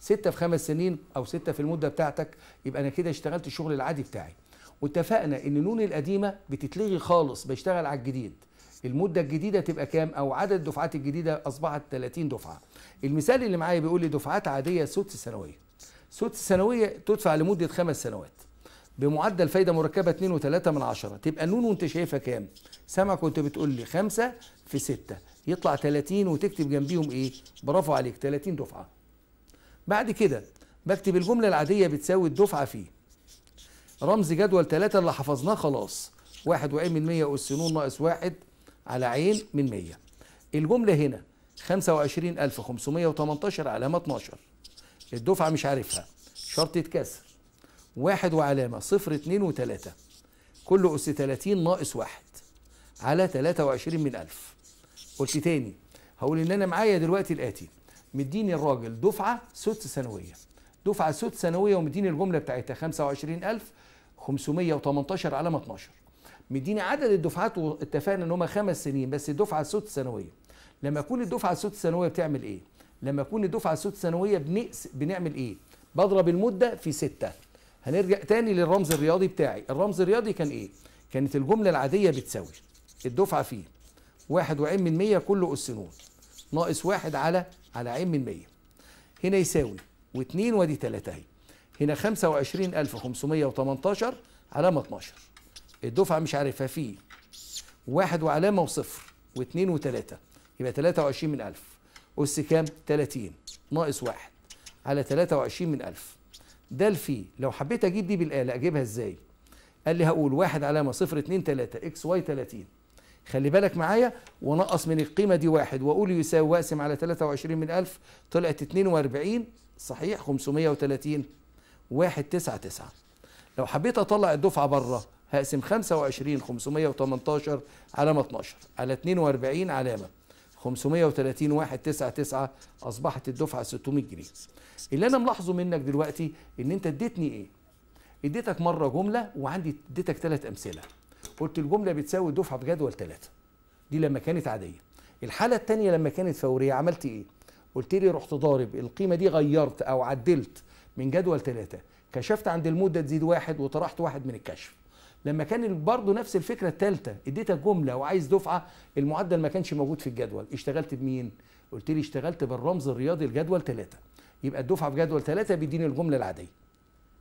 Speaker 2: ستة في خمس سنين أو ستة في المدة بتاعتك يبقى أنا كده اشتغلت الشغل العادي بتاعي واتفقنا إن نون القديمة بتتلغي خالص بشتغل على الجديد المدة الجديدة تبقى كام أو عدد الدفعات الجديدة أصبحت 30 دفعة المثال اللي معايا بيقول لي دفعات عادية سدس سنوية سدس سنوية تدفع لمدة خمس سنوات بمعدل فايدة مركبة 2.3 من عشرة تبقى النون وانت شايفها كام سامع كنت بتقول لي خمسة في ستة يطلع 30 وتكتب جنبيهم ايه برافو عليك 30 دفعه بعد كده بكتب الجملة العادية بتساوي الدفعة فيه رمز جدول ثلاثة اللي حفظناه خلاص واحد وعين من 100 أس ن ناقص واحد على عين من 100 الجملة هنا 25518 علامة 12 الدفعة مش عارفها شرط يتكسر واحد وعلامة صفر اتنين وتلاتة كل أس تلاتين ناقص واحد على تلاتة وعشرين من ألف قلت تاني هقول إن أنا معايا دلوقتي الآتي مديني الراجل دفعه ست سنويه دفعه ست سنويه ومديني الجمله بتاعتها 25518 علامه 12 مديني عدد الدفعات واتفقنا ان هم خمس سنين بس الدفعه سدس سنويه لما اكون الدفعه السدس سنويه بتعمل ايه؟ لما اكون الدفعه السدس سنويه بنقس بنعمل ايه؟ بضرب المده في سته هنرجع تاني للرمز الرياضي بتاعي الرمز الرياضي كان ايه؟ كانت الجمله العاديه بتساوي الدفعه فيه 1 وعين من 100 كله أس نون ناقص واحد على على عين من 100 هنا يساوي واتنين ودي تلاتة اهي هنا 25518 علامة 12 الدفعة مش عارفها في واحد وعلامة وصفر واتنين وتلاتة يبقى 23 من 1000 أس كام؟ 30 ناقص واحد على 23 من 1000 ده الفي لو حبيت أجيب دي بالآلة أجيبها إزاي؟ قال لي هقول واحد علامة صفر اتنين تلاتة إكس واي 30 خلي بالك معايا ونقص من القيمة دي واحد وأقول يساوي واقسم على 23 من ألف طلعت 42 صحيح 530 واحد تسعة تسعة لو حبيت أطلع الدفعة بره هقسم 25 518 علامة 12 على 42 علامة 530 واحد تسعة تسعة أصبحت الدفعة 600 جنيه اللي أنا ملاحظه منك دلوقتي إن أنت اديتني إيه اديتك مرة جملة وعندي اديتك ثلاث أمثلة قلت الجمله بتساوي دفعه بجدول ثلاثه دي لما كانت عاديه الحاله الثانيه لما كانت فوريه عملت ايه قلت لي رحت ضارب القيمه دي غيرت او عدلت من جدول ثلاثه كشفت عند المده تزيد واحد وطرحت واحد من الكشف لما كان برضه نفس الفكره الثالثه اديتك جمله وعايز دفعه المعدل ما كانش موجود في الجدول اشتغلت بمين قلت لي اشتغلت بالرمز الرياضي الجدول ثلاثة يبقى الدفعه في جدول ثلاثة بيديني الجمله العاديه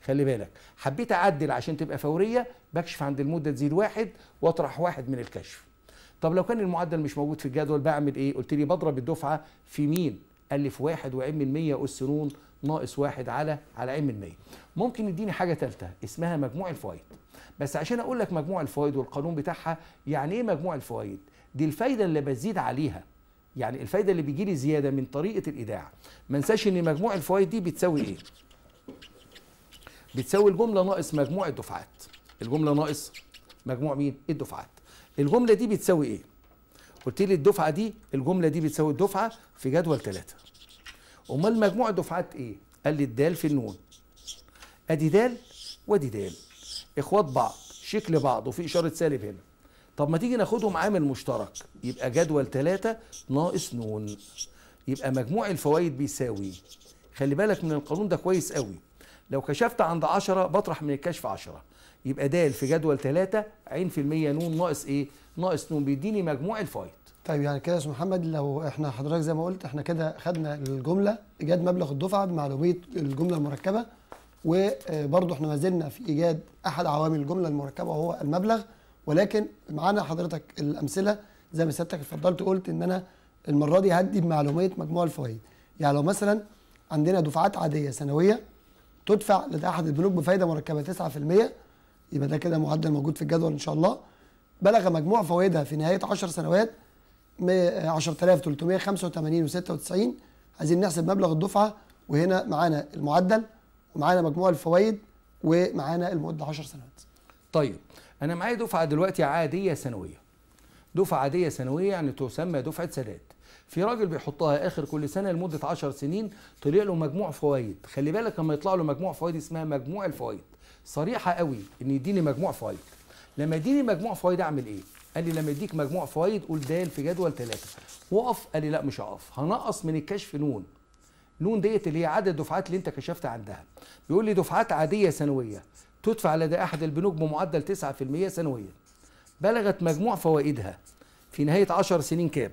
Speaker 2: خلي بالك حبيت اعدل عشان تبقى فوريه بكشف عند المده تزيد واحد واطرح واحد من الكشف طب لو كان المعدل مش موجود في الجدول بعمل ايه قلت لي بضرب الدفعه في مين قال لي في واحد وام من 100 اس نون ناقص واحد على على ام من 100 ممكن يديني حاجه ثالثه اسمها مجموع الفوائد بس عشان اقول لك مجموع الفوائد والقانون بتاعها يعني ايه مجموع الفوائد دي الفايده اللي بزيد عليها يعني الفايده اللي بيجي لي زياده من طريقه الايداع ما انساش ان مجموع الفوائد دي بتساوي ايه بتساوي الجمله ناقص مجموع الدفعات الجمله ناقص مجموع مين الدفعات الجمله دي بتساوي ايه قلت لي الدفعه دي الجمله دي بتساوي الدفعه في جدول 3 امال مجموع الدفعات ايه قال لي الدال في النون ادي دال وادي دال اخوات بعض شكل بعض وفي اشاره سالب هنا طب ما تيجي ناخدهم عامل مشترك يبقى جدول 3 ناقص نون يبقى مجموع الفوائد بيساوي خلي بالك من القانون ده كويس قوي لو كشفت عند 10 بطرح من الكشف 10 يبقى د في جدول 3 عين في المية نون ناقص ايه ناقص نون بيديني مجموع الفوائد
Speaker 1: طيب يعني كده يا استاذ محمد لو احنا حضرتك زي ما قلت احنا كده خدنا الجمله ايجاد مبلغ الدفعه بمعلوميه الجمله المركبه وبرضه احنا ما زلنا في ايجاد احد عوامل الجمله المركبه وهو المبلغ ولكن معانا حضرتك الامثله زي ما سيادتك اتفضلت قلت ان انا المره دي هدي بمعلوميه مجموع الفوائد يعني لو مثلا عندنا دفعات عاديه سنويه تدفع لدى احد البنوك بفايده مركبه 9% يبقى ده كده معدل موجود في الجدول ان شاء الله بلغ مجموع فوائدها في نهايه 10 سنوات 10385.96 و96 عايزين نحسب مبلغ الدفعه وهنا معانا المعدل ومعانا مجموع الفوائد ومعانا المده 10 سنوات.
Speaker 2: طيب انا معايا دفعه دلوقتي عاديه سنويه. دفعه عاديه سنويه يعني تسمى دفعه سداد. في راجل بيحطها اخر كل سنه لمده 10 سنين طلع له مجموع فوائد خلي بالك لما يطلع له مجموع فوائد اسمها مجموع الفوائد صريحه قوي ان يديني مجموع فوائد لما يديني مجموع فوائد اعمل ايه قال لي لما يديك مجموع فوائد قول دال في جدول ثلاثة وقف قال لي لا مش هقف هنقص من الكشف نون نون ديت اللي هي عدد الدفعات اللي انت كشفت عندها بيقول لي دفعات عاديه سنويه تدفع لدى احد البنوك بمعدل 9% سنويا بلغت مجموع فوائدها في نهايه 10 سنين كام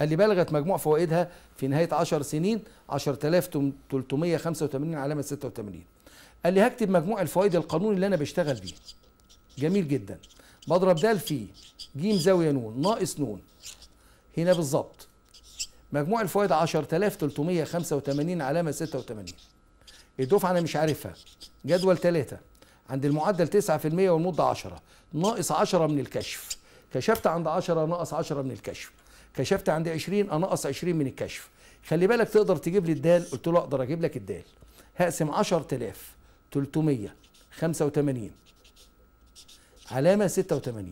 Speaker 2: اللي بلغت مجموع فوائدها في نهاية 10 سنين 10385 علامة 86 قال لي هكتب مجموع الفوائد القانوني اللي أنا بشتغل بيه جميل جدا بضرب ده في ج زاوية نون ناقص نون هنا بالظبط مجموع الفوائد 10385 علامة 86 الدفعة أنا مش عارفها جدول ثلاثة عند المعدل 9% والمدة 10 ناقص 10 من الكشف كشفت عند 10 ناقص 10 من الكشف كشفت عندي 20 انقص 20 من الكشف خلي بالك تقدر تجيب لي الدال قلت له اقدر اجيب لك الدال هقسم 10000 385 علامه 86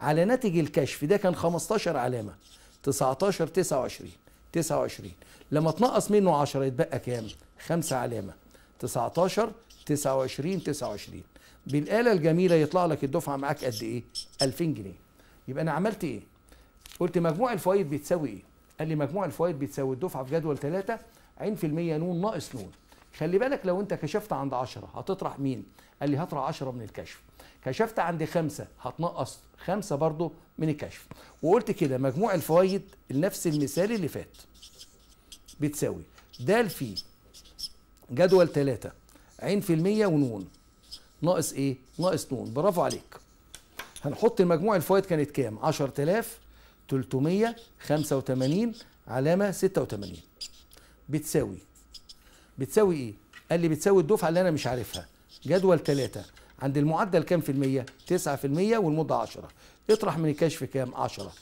Speaker 2: على ناتج الكشف ده كان 15 علامه 19 29 29 لما تنقص منه 10 يتبقى كام 5 علامه 19 29 29 بالآلة الجميلة يطلع لك الدفعة معاك قد إيه؟ 2000 جنيه. يبقى أنا عملت إيه؟ قلت مجموع الفوائد بتساوي ايه؟ قال لي مجموع الفوائد بتساوي الدفعه في جدول 3 عين في المية نون ناقص نون خلي بالك لو انت كشفت عند 10 هتطرح مين؟ قال لي هطرح 10 من الكشف كشفت عند 5 هتنقص 5 برضو من الكشف وقلت كده مجموع الفوائد لنفس المثال اللي فات بتساوي د في جدول 3 عين في المية ونون ناقص ايه؟ ناقص نون برافو عليك هنحط مجموع الفوائد كانت كام؟ 10000 385 علامة 86 بتساوي بتساوي ايه؟ قال لي بتساوي الدفعة اللي أنا مش عارفها جدول ثلاثة عند المعدل كام في المية؟ 9 في المية والمدة 10 اطرح من الكشف كام؟ 10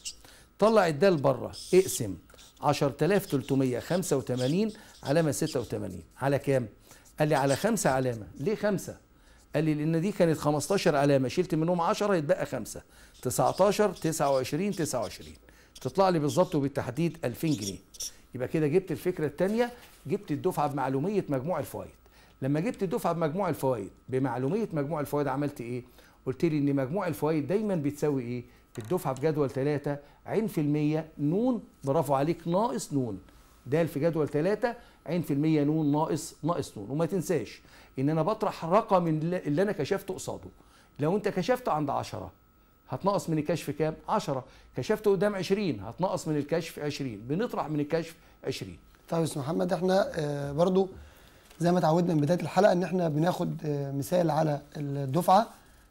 Speaker 2: طلع الدال بره اقسم 10385 علامة 86 على كام؟ قال لي على خمسة علامة ليه خمسة؟ قال لي لان دي كانت 15 علامه شلت منهم 10 يتبقى 5 19 29 29 تطلع لي بالظبط وبالتحديد 2000 جنيه يبقى كده جبت الفكره الثانيه جبت الدفعه بمعلوميه مجموع الفوائد لما جبت الدفعه بمجموع الفوائد بمعلوميه مجموع الفوائد عملت ايه قلت لي ان مجموع الفوائد دايما بتساوي ايه الدفعه في جدول 3 عين في المية نون برافو عليك ناقص نون دال في جدول 3 عين في المية نون ناقص ناقص نون وما تنساش ان انا بطرح الرقم اللي انا كشفته قصاده لو انت كشفته عند 10 هتنقص من الكشف كام 10 كشفته قدام 20 هتنقص من الكشف 20 بنطرح من الكشف
Speaker 1: 20 طيب يا استاذ محمد احنا آه، برضو زي ما تعودنا من بدايه الحلقه ان احنا بناخد آه، مثال على الدفعه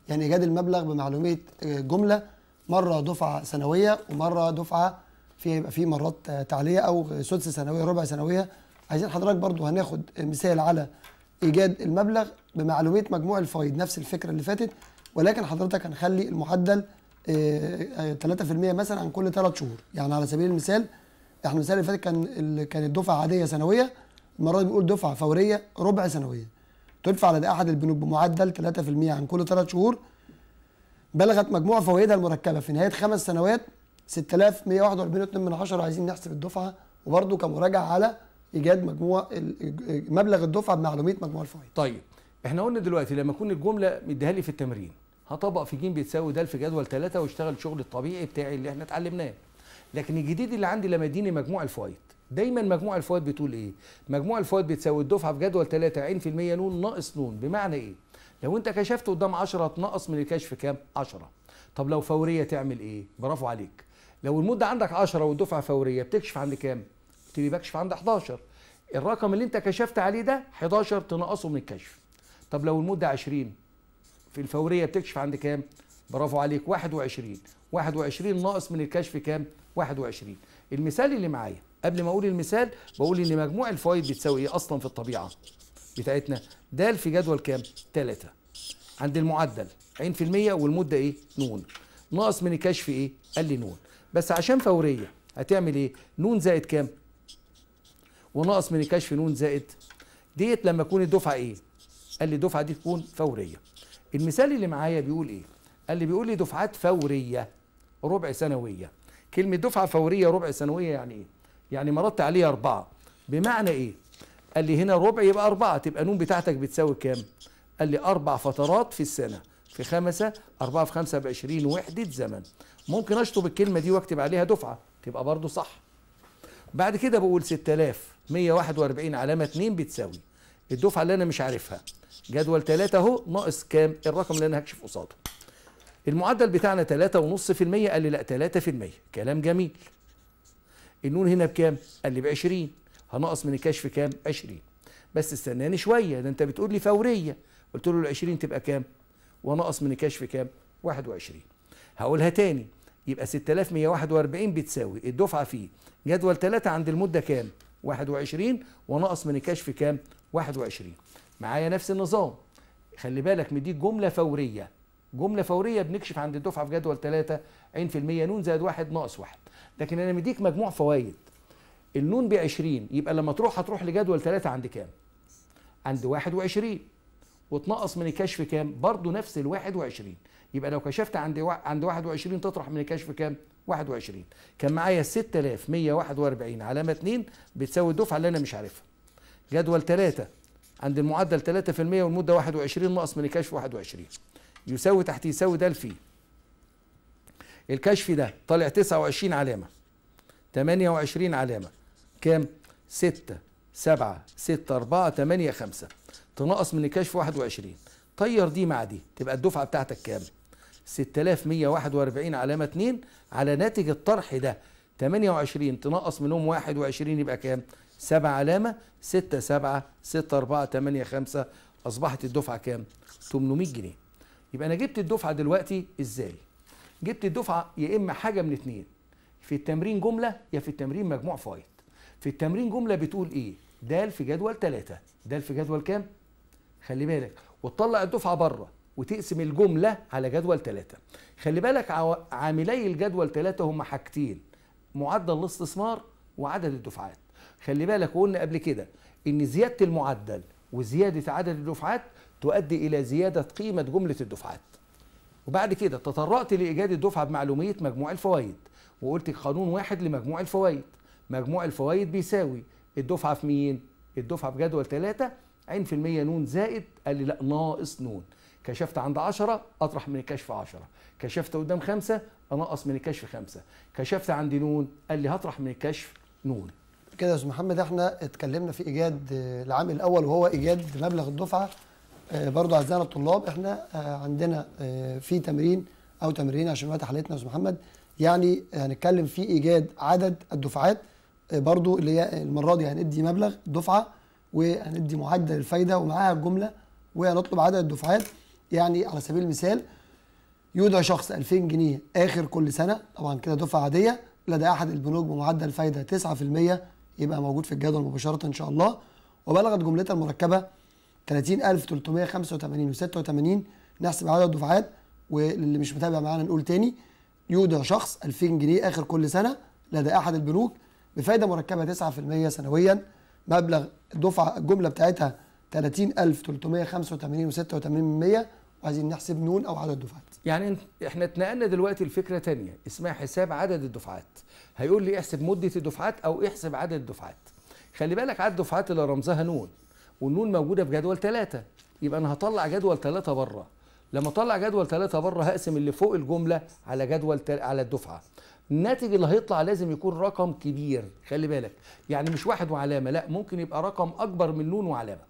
Speaker 1: يعني ايجاد المبلغ بمعلوميه آه، جمله مره دفعه سنويه ومره دفعه في يبقى في مرات تعليه او سدس سنويه ربع سنويه عايزين حضرتك برضو هناخد مثال على ايجاد المبلغ بمعلوميه مجموع الفوائد نفس الفكره اللي فاتت ولكن حضرتك هنخلي المعدل آه، آه، 3% مثلا عن كل 3 شهور يعني على سبيل المثال احنا المثال اللي فات كان كانت دفعه عاديه سنويه المره دي بنقول دفعه فوريه ربع سنويه تدفع لدى احد البنوك بمعدل 3% عن كل 3 شهور بلغت مجموع فوائدها المركبه في نهايه خمس سنوات 6141.2 عايزين نحسب الدفعه وبرده كمراجعه على ايجاد مجموع مبلغ الدفعه بمعلوميه مجموع الفوائد طيب
Speaker 2: احنا قلنا دلوقتي لما اكون الجمله مديها لي في التمرين هطبق في ج بتساوي د في جدول ثلاثة واشتغل شغل الطبيعي بتاعي اللي احنا اتعلمناه لكن الجديد اللي عندي لما اديني مجموع الفوائد دايما مجموع الفوائد بتقول ايه مجموع الفوائد بتساوي الدفعه في جدول 3 عين في المية نون ناقص نون بمعنى ايه لو انت كشفت قدام 10 هتنقص من الكشف كام 10 طب لو فوريه تعمل ايه برافو عليك لو المده عندك 10 والدفعه فوريه بتكشف عند كام تبقى بكشف عند 11 الرقم اللي انت كشفت عليه ده 11 تنقصه من الكشف طب لو المده 20 في الفوريه بتكشف عند كام برافو عليك 21 21 ناقص من الكشف كام 21 المثال اللي معايا قبل ما اقول المثال بقول ان مجموع الفوائد بتساوي ايه اصلا في الطبيعه بتاعتنا د في جدول كام 3 عند المعدل عين في المية والمده ايه نون ناقص من الكشف ايه قال لي نون بس عشان فوريه هتعمل ايه نون زائد كام وناقص من الكشف نون زائد ديت لما تكون الدفعه ايه قال لي الدفعه دي تكون فوريه المثال اللي معايا بيقول ايه قال لي بيقول لي دفعات فوريه ربع سنويه كلمه دفعه فوريه ربع سنويه يعني ايه يعني مرضت عليها أربعة بمعنى إيه؟ قال لي هنا ربع يبقى أربعة تبقى نون بتاعتك بتساوي كام؟ قال لي أربع فترات في السنة في خمسة أربعة في خمسة ب 20 وحدة زمن ممكن أشطب الكلمة دي وأكتب عليها دفعة تبقى برضه صح بعد كده بقول 6000 141 علامة 2 بتساوي الدفعة اللي أنا مش عارفها جدول 3 أهو ناقص كام الرقم اللي أنا هكشف قصاده المعدل بتاعنا 3.5% قال لي لا 3% كلام جميل النون هنا بكام؟ قال لي ب 20 هنقص من الكشف كام؟ 20 بس استناني شويه ده انت بتقول لي فوريه قلت له ال 20 تبقى كام؟ ونقص من الكشف كام؟ 21 هقولها تاني يبقى 6141 بتساوي الدفعه فيه جدول 3 عند المده كام؟ 21 ونقص من الكشف كام 21 معايا نفس النظام خلي بالك من دي جمله فوريه جمله فوريه بنكشف عند الدفعه في جدول 3 عين في المية نون زائد واحد ناقص واحد لكن انا مديك مجموع فوائد النون ب 20 يبقى لما تروح هتروح لجدول 3 عند كام عند 21 وتنقص من الكشف كام برضه نفس ال 21 يبقى لو كشفت عند عند 21 تطرح من الكشف كام 21 كان معايا 6141 علامه 2 بتساوي الدفعه اللي انا مش عارفها جدول 3 عند المعدل 3% والمده 21 ناقص من الكشف 21 يساوي تحت يساوي ده الفي الكشف ده طالع 29 علامه 28 علامه كام 6 7 6 4 8 5 تنقص من الكشف 21 طير دي مع دي تبقى الدفعه بتاعتك كام 6141 علامة 2 على ناتج الطرح ده 28 تنقص منهم 21 يبقى كام؟ 7 علامة 6 7 6 4 8 5 أصبحت الدفعة كام؟ 800 جنيه يبقى أنا جبت الدفعة دلوقتي إزاي؟ جبت الدفعة يا إما حاجة من اتنين في التمرين جملة يا في التمرين مجموع فوائد في التمرين جملة بتقول إيه؟ دال في جدول 3 دال في جدول كام؟ خلي بالك وتطلع الدفعة بره وتقسم الجملة على جدول ثلاثة خلي بالك عاملي الجدول ثلاثة هم حاجتين معدل الاستثمار وعدد الدفعات خلي بالك وقلنا قبل كده ان زيادة المعدل وزيادة عدد الدفعات تؤدي الى زيادة قيمة جملة الدفعات وبعد كده تطرقت لإيجاد الدفعة بمعلومية مجموع الفوائد وقلت قانون واحد لمجموع الفوائد مجموع الفوائد بيساوي الدفعة في مين؟ الدفعة بجدول ثلاثة عين في المية نون زائد قال لي لا ناقص نون كشفت عند 10 اطرح من الكشف 10 كشفت قدام 5 انقص من الكشف 5 كشفت عند نون قال لي هطرح من الكشف نون كده يا استاذ
Speaker 1: محمد احنا اتكلمنا في ايجاد العام الاول وهو ايجاد مبلغ الدفعه آه، برضو اعزائنا الطلاب احنا آه، عندنا آه، في تمرين او تمرين عشان وقت حلقتنا يا استاذ محمد يعني هنتكلم في ايجاد عدد الدفعات برضو اللي هي المره دي هندي مبلغ دفعه وهندي معدل الفايده ومعاها الجمله وهنطلب عدد الدفعات يعني على سبيل المثال يودع شخص 2000 جنيه اخر كل سنه طبعا كده دفعه عاديه لدى احد البنوك بمعدل فايده 9% يبقى موجود في الجدول مباشره ان شاء الله وبلغت جملتها المركبه 30385 و86 نحسب عدد الدفعات وللي مش متابع معانا نقول تاني يودع شخص 2000 جنيه اخر كل سنه لدى احد البنوك بفايده مركبه 9% سنويا مبلغ الدفعه الجمله بتاعتها 30385 و86 عايزين نحسب نون او عدد دفعات
Speaker 2: يعني احنا اتنقلنا دلوقتي لفكره تانية اسمها حساب عدد الدفعات هيقول لي احسب مده الدفعات او احسب عدد الدفعات خلي بالك عدد الدفعات اللي رمزها نون والنون موجوده في جدول ثلاثة يبقى انا هطلع جدول ثلاثة بره لما اطلع جدول ثلاثة بره هقسم اللي فوق الجمله على جدول تل... على الدفعه الناتج اللي هيطلع لازم يكون رقم كبير خلي بالك يعني مش واحد وعلامه لا ممكن يبقى رقم اكبر من نون وعلامه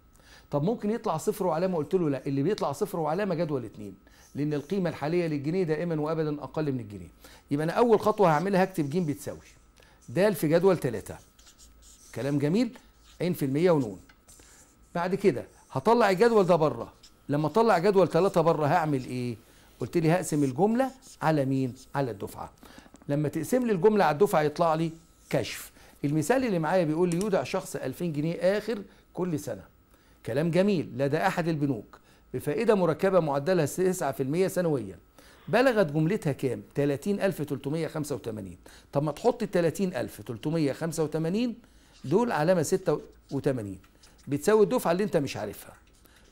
Speaker 2: طب ممكن يطلع صفر وعلامه قلت له لا اللي بيطلع صفر وعلامه جدول اتنين لان القيمه الحاليه للجنيه دائما وابدا اقل من الجنيه يبقى انا اول خطوه هعملها هكتب ج بتساوي د في جدول 3 كلام جميل عين في المية ونون بعد كده هطلع الجدول ده بره لما اطلع جدول 3 بره هعمل ايه قلت لي هقسم الجمله على مين على الدفعه لما تقسم لي الجمله على الدفعه يطلع لي كشف المثال اللي معايا بيقول لي يودع شخص 2000 جنيه اخر كل سنه كلام جميل لدى أحد البنوك بفائدة مركبة معدلها 9% سنويا بلغت جملتها كام؟ 30385 طب ما تحط ال 30385 دول علامة 86 بتساوي الدفعة اللي أنت مش عارفها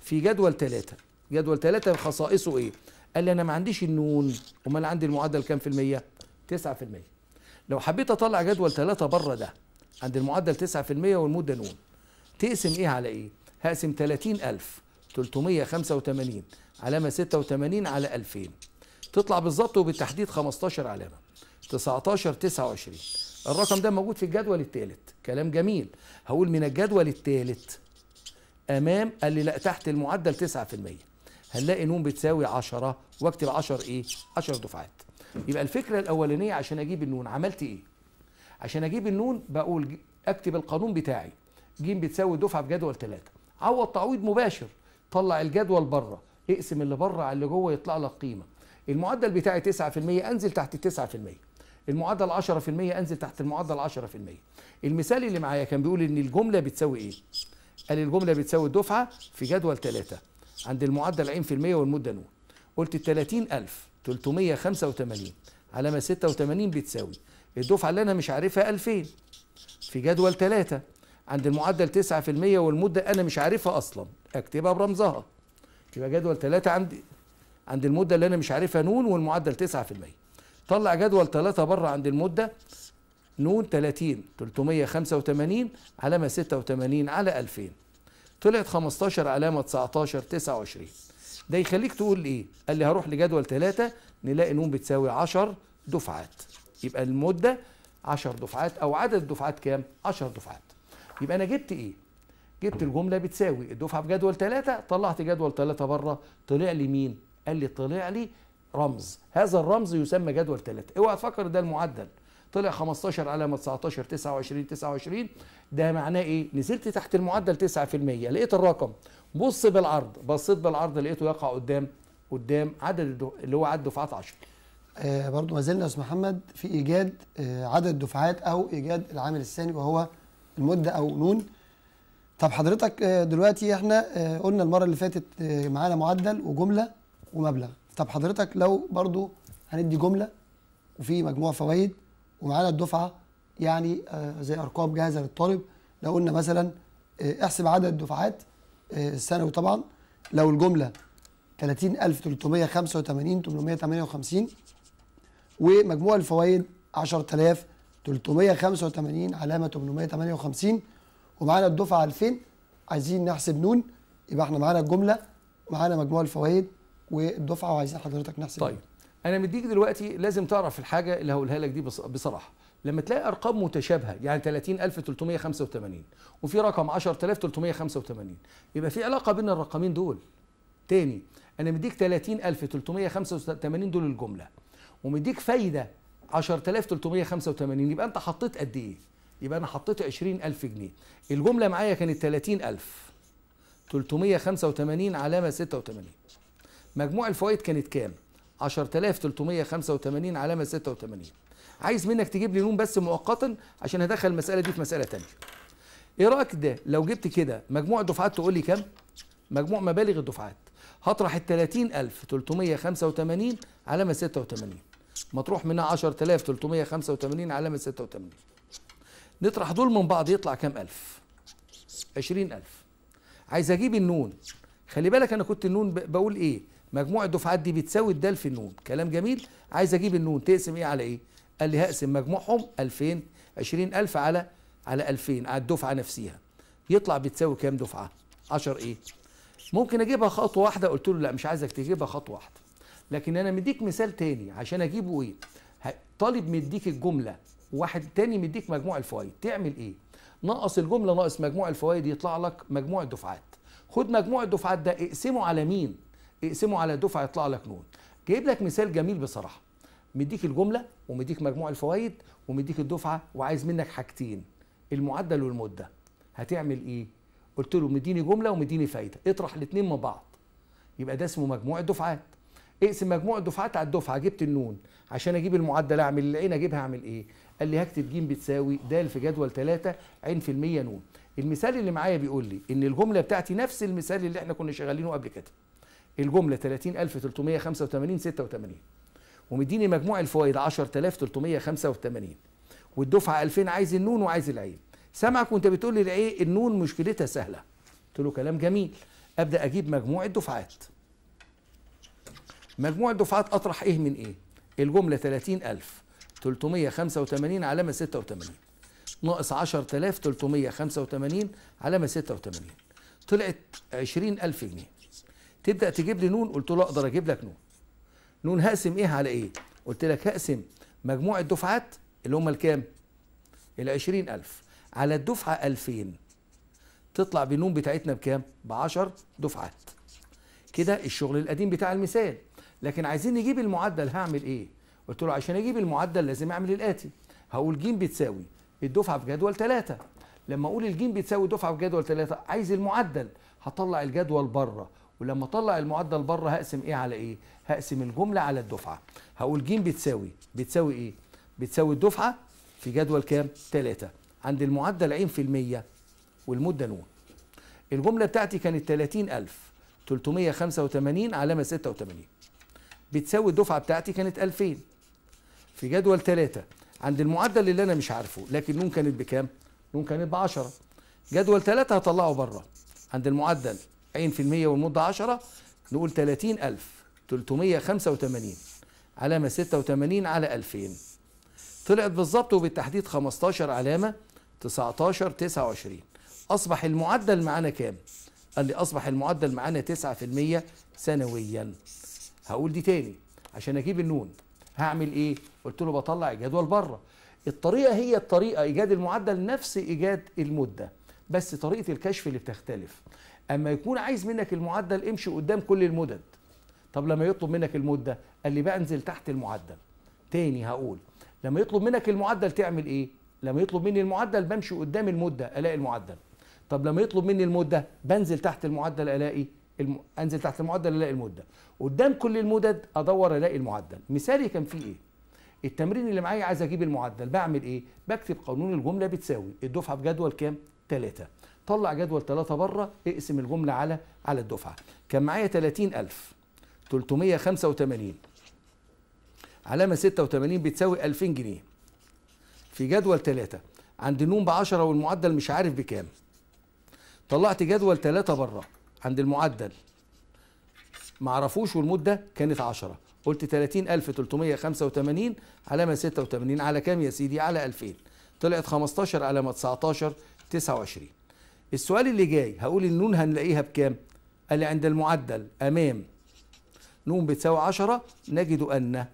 Speaker 2: في جدول 3 جدول 3 خصائصه إيه؟ قال لي أنا ما عنديش النون أمال عندي المعدل كام في المية؟ 9% لو حبيت أطلع جدول 3 بره ده عند المعدل 9% والمدة نون تقسم إيه على إيه؟ هقسم 30000 385 علامة 86 على 2000 تطلع بالظبط وبالتحديد 15 علامة 19 29 الرقم ده موجود في الجدول الثالث كلام جميل هقول من الجدول الثالث امام قال لي لا تحت المعدل 9% هنلاقي نون بتساوي 10 واكتب 10 ايه 10 دفعات يبقى الفكره الاولانيه عشان اجيب النون عملت ايه عشان اجيب النون بقول اكتب القانون بتاعي ج بتساوي دفعه في جدول 3 عوض تعويض مباشر طلع الجدول بره اقسم اللي بره على اللي جوه يطلع لك قيمه المعدل بتاعي 9% انزل تحت 9% المعدل 10% انزل تحت المعدل 10% المثال اللي معايا كان بيقول ان الجمله بتساوي ايه قال الجمله بتساوي الدفعه في جدول 3 عند المعدل 90% والمده ن قلت ال 30000 385 على ما 86 بتساوي الدفعه اللي انا مش عارفها 2000 في جدول 3 عند المعدل 9% والمدة أنا مش عارفها أصلا أكتبها برمزها يبقى جدول 3 عندي عند المدة اللي أنا مش عارفها نون والمعدل 9% طلع جدول 3 بره عند المدة نون 30 385 علامة 86 على 2000 طلعت 15 علامة 19 29 ده يخليك تقول ايه قال لي هروح لجدول 3 نلاقي نون بتساوي 10 دفعات يبقى المدة 10 دفعات او عدد الدفعات كام 10 دفعات يبقى انا جبت ايه جبت الجمله بتساوي الدفعه في جدول ثلاثه طلعت جدول ثلاثه بره طلع لي مين قال لي طلع لي رمز هذا الرمز يسمى جدول ثلاثه اوعى تفكر ده المعدل طلع 15 على 19 29 29 ده معناه ايه نزلت تحت المعدل 9% لقيت الرقم بص بالعرض بصيت بالعرض لقيته يقع قدام قدام عدد اللي هو عدد دفعات 10
Speaker 1: آه برضه ما زلنا يا استاذ محمد في ايجاد آه عدد دفعات او ايجاد العامل الثاني وهو المده او نون طب حضرتك آه، دلوقتي احنا آه، قلنا المره اللي فاتت آه، معانا معدل وجمله ومبلغ طب حضرتك لو برضو هندي جمله وفي مجموع فوائد ومعانا الدفعه يعني زي ارقام جاهزه للطالب لو قلنا مثلا احسب عدد الدفعات الثانوي طبعا لو الجمله 30385 858 ومجموع الفوائد 10000 385 علامه 858 ومعانا الدفعه 2000 عايزين نحسب نون يبقى احنا معانا الجمله معانا مجموع الفوائد والدفعه وعايزين حضرتك نحسب طيب
Speaker 2: انا مديك دلوقتي لازم تعرف الحاجه اللي هقولها لك دي بصراحه لما تلاقي ارقام متشابهه يعني 30385 وفي رقم 10385 يبقى في علاقه بين الرقمين دول تاني انا مديك 30385 دول الجمله ومديك فايده 10385 يبقى انت حطيت قد ايه يبقى انا حطيت 20000 جنيه الجمله معايا كانت 30000 385 علامه 86 مجموع الفوائد كانت كام 10385 علامه 86 عايز منك تجيب لي نون بس مؤقتا عشان هدخل المساله دي في مساله ثانيه ايه رايك ده لو جبت كده مجموع الدفعات تقول لي كام مجموع مبالغ الدفعات هطرح ال 30385 علامه 86 مطروح منها 10385 علامة 86 نطرح دول من بعض يطلع كام ألف 20000 عايز أجيب النون خلي بالك أنا كنت النون بقول إيه مجموع الدفعات دي بتساوي الدال في النون كلام جميل عايز أجيب النون تقسم إيه على إيه قال لي هقسم مجموعهم 2000 20000 على على 2000 على الدفعة نفسها يطلع بتساوي كام دفعة 10 إيه ممكن أجيبها خطوة واحدة قلت له لا مش عايزك تجيبها خطوة واحدة لكن انا مديك مثال تاني عشان اجيبه ايه طالب مديك الجمله واحد تاني مديك مجموع الفوائد تعمل ايه ناقص الجمله ناقص مجموع الفوائد يطلع لك مجموع الدفعات خد مجموع الدفعات ده اقسمه على مين اقسمه على دفعه يطلع لك نون جايب لك مثال جميل بصراحه مديك الجمله ومديك مجموع الفوائد ومديك الدفعه وعايز منك حاجتين المعدل والمده هتعمل ايه قلت له مديني جمله ومديني فايده اطرح الاثنين مع بعض يبقى ده اسمه مجموع الدفعات اقسم مجموع الدفعات على الدفعه جبت النون عشان اجيب المعدل اعمل العين اجيبها اعمل ايه قال لي هكتب ج بتساوي د في جدول 3 عين في المية نون المثال اللي معايا بيقول لي ان الجمله بتاعتي نفس المثال اللي احنا كنا شغالينه قبل كده الجمله 30385 86 ومديني مجموع الفوائد 10385 والدفعه 2000 عايز النون وعايز العين سامعك وانت بتقول لي العين النون مشكلتها سهله قلت له كلام جميل ابدا اجيب مجموع الدفعات مجموع الدفعات أطرح إيه من إيه الجملة 30000 385 علامة 86 ناقص 10000 385 علامة 86 طلعت 20000 جنيه تبدأ تجيب لي نون قلت له أقدر أجيب لك نون نون هقسم إيه على إيه قلت لك هقسم مجموع الدفعات اللي هم الكام ال 20000 على الدفعة 2000 تطلع بنون بتاعتنا بكام ب 10 دفعات كده الشغل القديم بتاع المثال لكن عايزين نجيب المعدل هعمل ايه قلت له عشان اجيب المعدل لازم اعمل الاتي هقول ج بتساوي الدفعه في جدول ثلاثه لما اقول الج بتساوي دفعه في جدول ثلاثه عايز المعدل هطلع الجدول بره ولما اطلع المعدل بره هقسم ايه على ايه هقسم الجمله على الدفعه هقول ج بتساوي بتساوي ايه بتساوي الدفعه في جدول كام ثلاثه عند المعدل عين في المية والمدة نون الجملة بتاعتي كانت 30000 385 علامة 86 بتساوي الدفعه بتاعتي كانت 2000 في جدول 3 عند المعدل اللي انا مش عارفه لكن نون كانت بكام؟ نون كانت ب 10 جدول 3 هطلعه بره عند المعدل في المية والمده 10 نقول 30000 385 علامه 86 على 2000 طلعت بالظبط وبالتحديد 15 علامه 19 29 اصبح المعدل معانا كام؟ قال لي اصبح المعدل معانا 9% سنويا هقول دي تاني عشان اجيب النون هعمل ايه قلت له بطلع الجدول بره الطريقه هي الطريقه ايجاد المعدل نفس ايجاد المده بس طريقه الكشف اللي بتختلف اما يكون عايز منك المعدل امشي قدام كل المدد طب لما يطلب منك المده قال لي بقى انزل تحت المعدل تاني هقول لما يطلب منك المعدل تعمل ايه لما يطلب مني المعدل بمشي قدام المده الاقي المعدل طب لما يطلب مني المده بنزل تحت المعدل الاقي الم... انزل تحت المعدل الاقي المده قدام كل المدد ادور الاقي المعدل مثالي كان فيه ايه التمرين اللي معايا عايز اجيب المعدل بعمل ايه بكتب قانون الجمله بتساوي الدفعه بجدول كام 3 طلع جدول 3 بره اقسم الجمله على على الدفعه كان معايا 30000 385 علامه 86 بتساوي 2000 جنيه في جدول 3 عند نون ب 10 والمعدل مش عارف بكام طلعت جدول 3 بره عند المعدل ما عرفوش والمده كانت 10 قلت 30385 علامه 86 على كام يا سيدي على 2000 طلعت 15 علامه 19 29 السؤال اللي جاي هقول النون هنلاقيها بكام قال لي عند المعدل امام نون بتساوي 10 نجد ان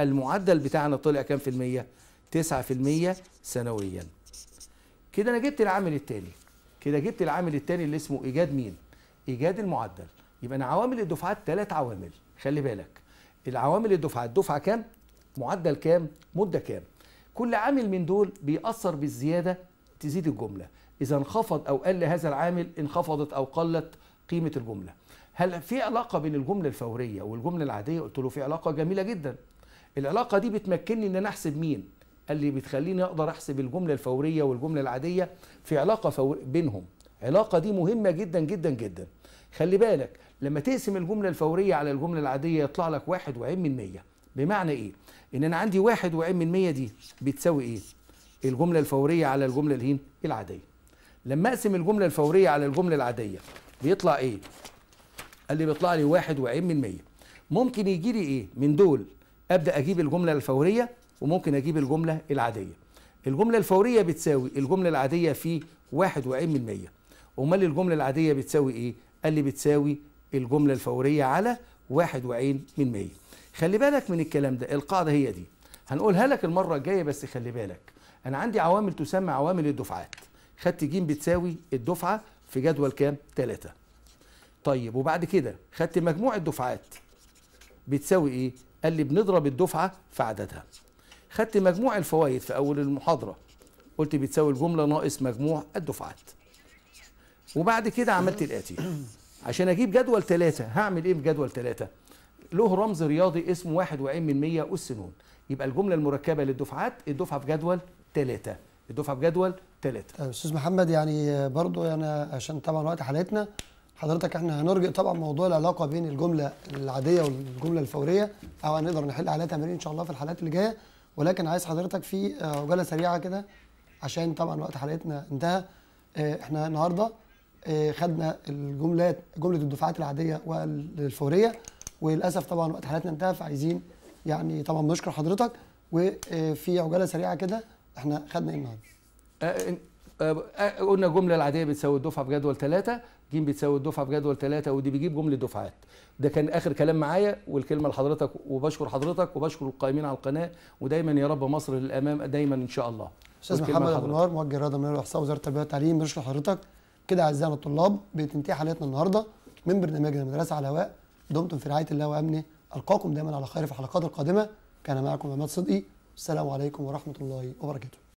Speaker 2: المعدل بتاعنا طلع كام في المية 9 في المية سنويا كده انا جبت العامل الثاني كده جبت العامل الثاني اللي اسمه ايجاد مين ايجاد المعدل يبقى انا عوامل الدفعات ثلاث عوامل خلي بالك العوامل الدفعات دفعه كام معدل كام مده كام كل عامل من دول بيأثر بالزياده تزيد الجمله اذا انخفض او قل هذا العامل انخفضت او قلت قيمه الجمله هل في علاقه بين الجمله الفوريه والجمله العاديه قلت له في علاقه جميله جدا العلاقه دي بتمكنني ان انا احسب مين اللي بتخليني اقدر احسب الجمله الفوريه والجمله العاديه في علاقه فور... بينهم علاقه دي مهمه جدا جدا جدا خلي بالك لما تقسم الجملة الفورية على الجملة العادية يطلع لك واحد وعين من مية بمعنى ايه؟ ان انا عندي واحد وعين من مية دي بتساوي ايه؟ الجملة الفورية على الجملة الهين العادية لما اقسم الجملة الفورية على الجملة العادية بيطلع ايه؟ قال لي بيطلع لي واحد وعين من مية ممكن يجي لي ايه؟ من دول ابدا اجيب الجملة الفورية وممكن اجيب الجملة العادية الجملة الفورية بتساوي الجملة العادية في واحد وعين من مية امال الجملة العادية بتساوي ايه؟ اللي بتساوي الجملة الفورية على واحد وعين من مية خلي بالك من الكلام ده القاعدة هي دي هنقولها لك المرة الجاية بس خلي بالك أنا عندي عوامل تسمى عوامل الدفعات خدت ج بتساوي الدفعة في جدول كام؟ ثلاثة طيب وبعد كده خدت مجموع الدفعات بتساوي إيه؟ قال لي بنضرب الدفعة في عددها خدت مجموع الفوائد في أول المحاضرة قلت بتساوي الجملة ناقص مجموع الدفعات وبعد كده عملت الاتي عشان اجيب جدول ثلاثه هعمل ايه بجدول ثلاثه؟ له رمز رياضي اسمه واحد وعين من 100 اس نون يبقى الجمله المركبه للدفعات الدفعه في جدول ثلاثه الدفعه في جدول ثلاثه
Speaker 1: طيب استاذ محمد يعني برضه يعني عشان طبعا وقت حلقتنا حضرتك احنا هنرجع طبعا موضوع العلاقه بين الجمله العاديه والجمله الفوريه او هنقدر نحل عليها تمارين ان شاء الله في الحلقات اللي جايه ولكن عايز حضرتك في آه، عجاله سريعه كده عشان طبعا وقت حلقتنا انتهى آه، احنا النهارده آه، خدنا الجملات جمله الدفعات العاديه والفوريه وللاسف طبعا وقت حالتنا انتهى فعايزين يعني طبعا بنشكر حضرتك وفي عجاله سريعه كده احنا خدنا ايه النهارده؟
Speaker 2: آه، آه، قلنا الجمله العاديه بتساوي الدفعه في جدول ثلاثة ج بتساوي الدفعه في جدول ثلاثة ودي بيجيب جمله دفعات ده كان اخر كلام معايا والكلمه لحضرتك وبشكر حضرتك وبشكر القائمين على القناه ودايما يا رب مصر للامام دايما ان شاء الله استاذ محمد ابو نور
Speaker 1: موجه رياضه من الاحصاء وزاره التربيه والتعليم بنشكر حضرتك كده اعزائنا الطلاب بتنتهي حلقتنا النهارده من برنامجنا المدرسه على الهواء دمتم في رعايه الله وامنه القاكم دائما على خير في الحلقات القادمه كان معكم عماد صدقي والسلام عليكم ورحمه الله وبركاته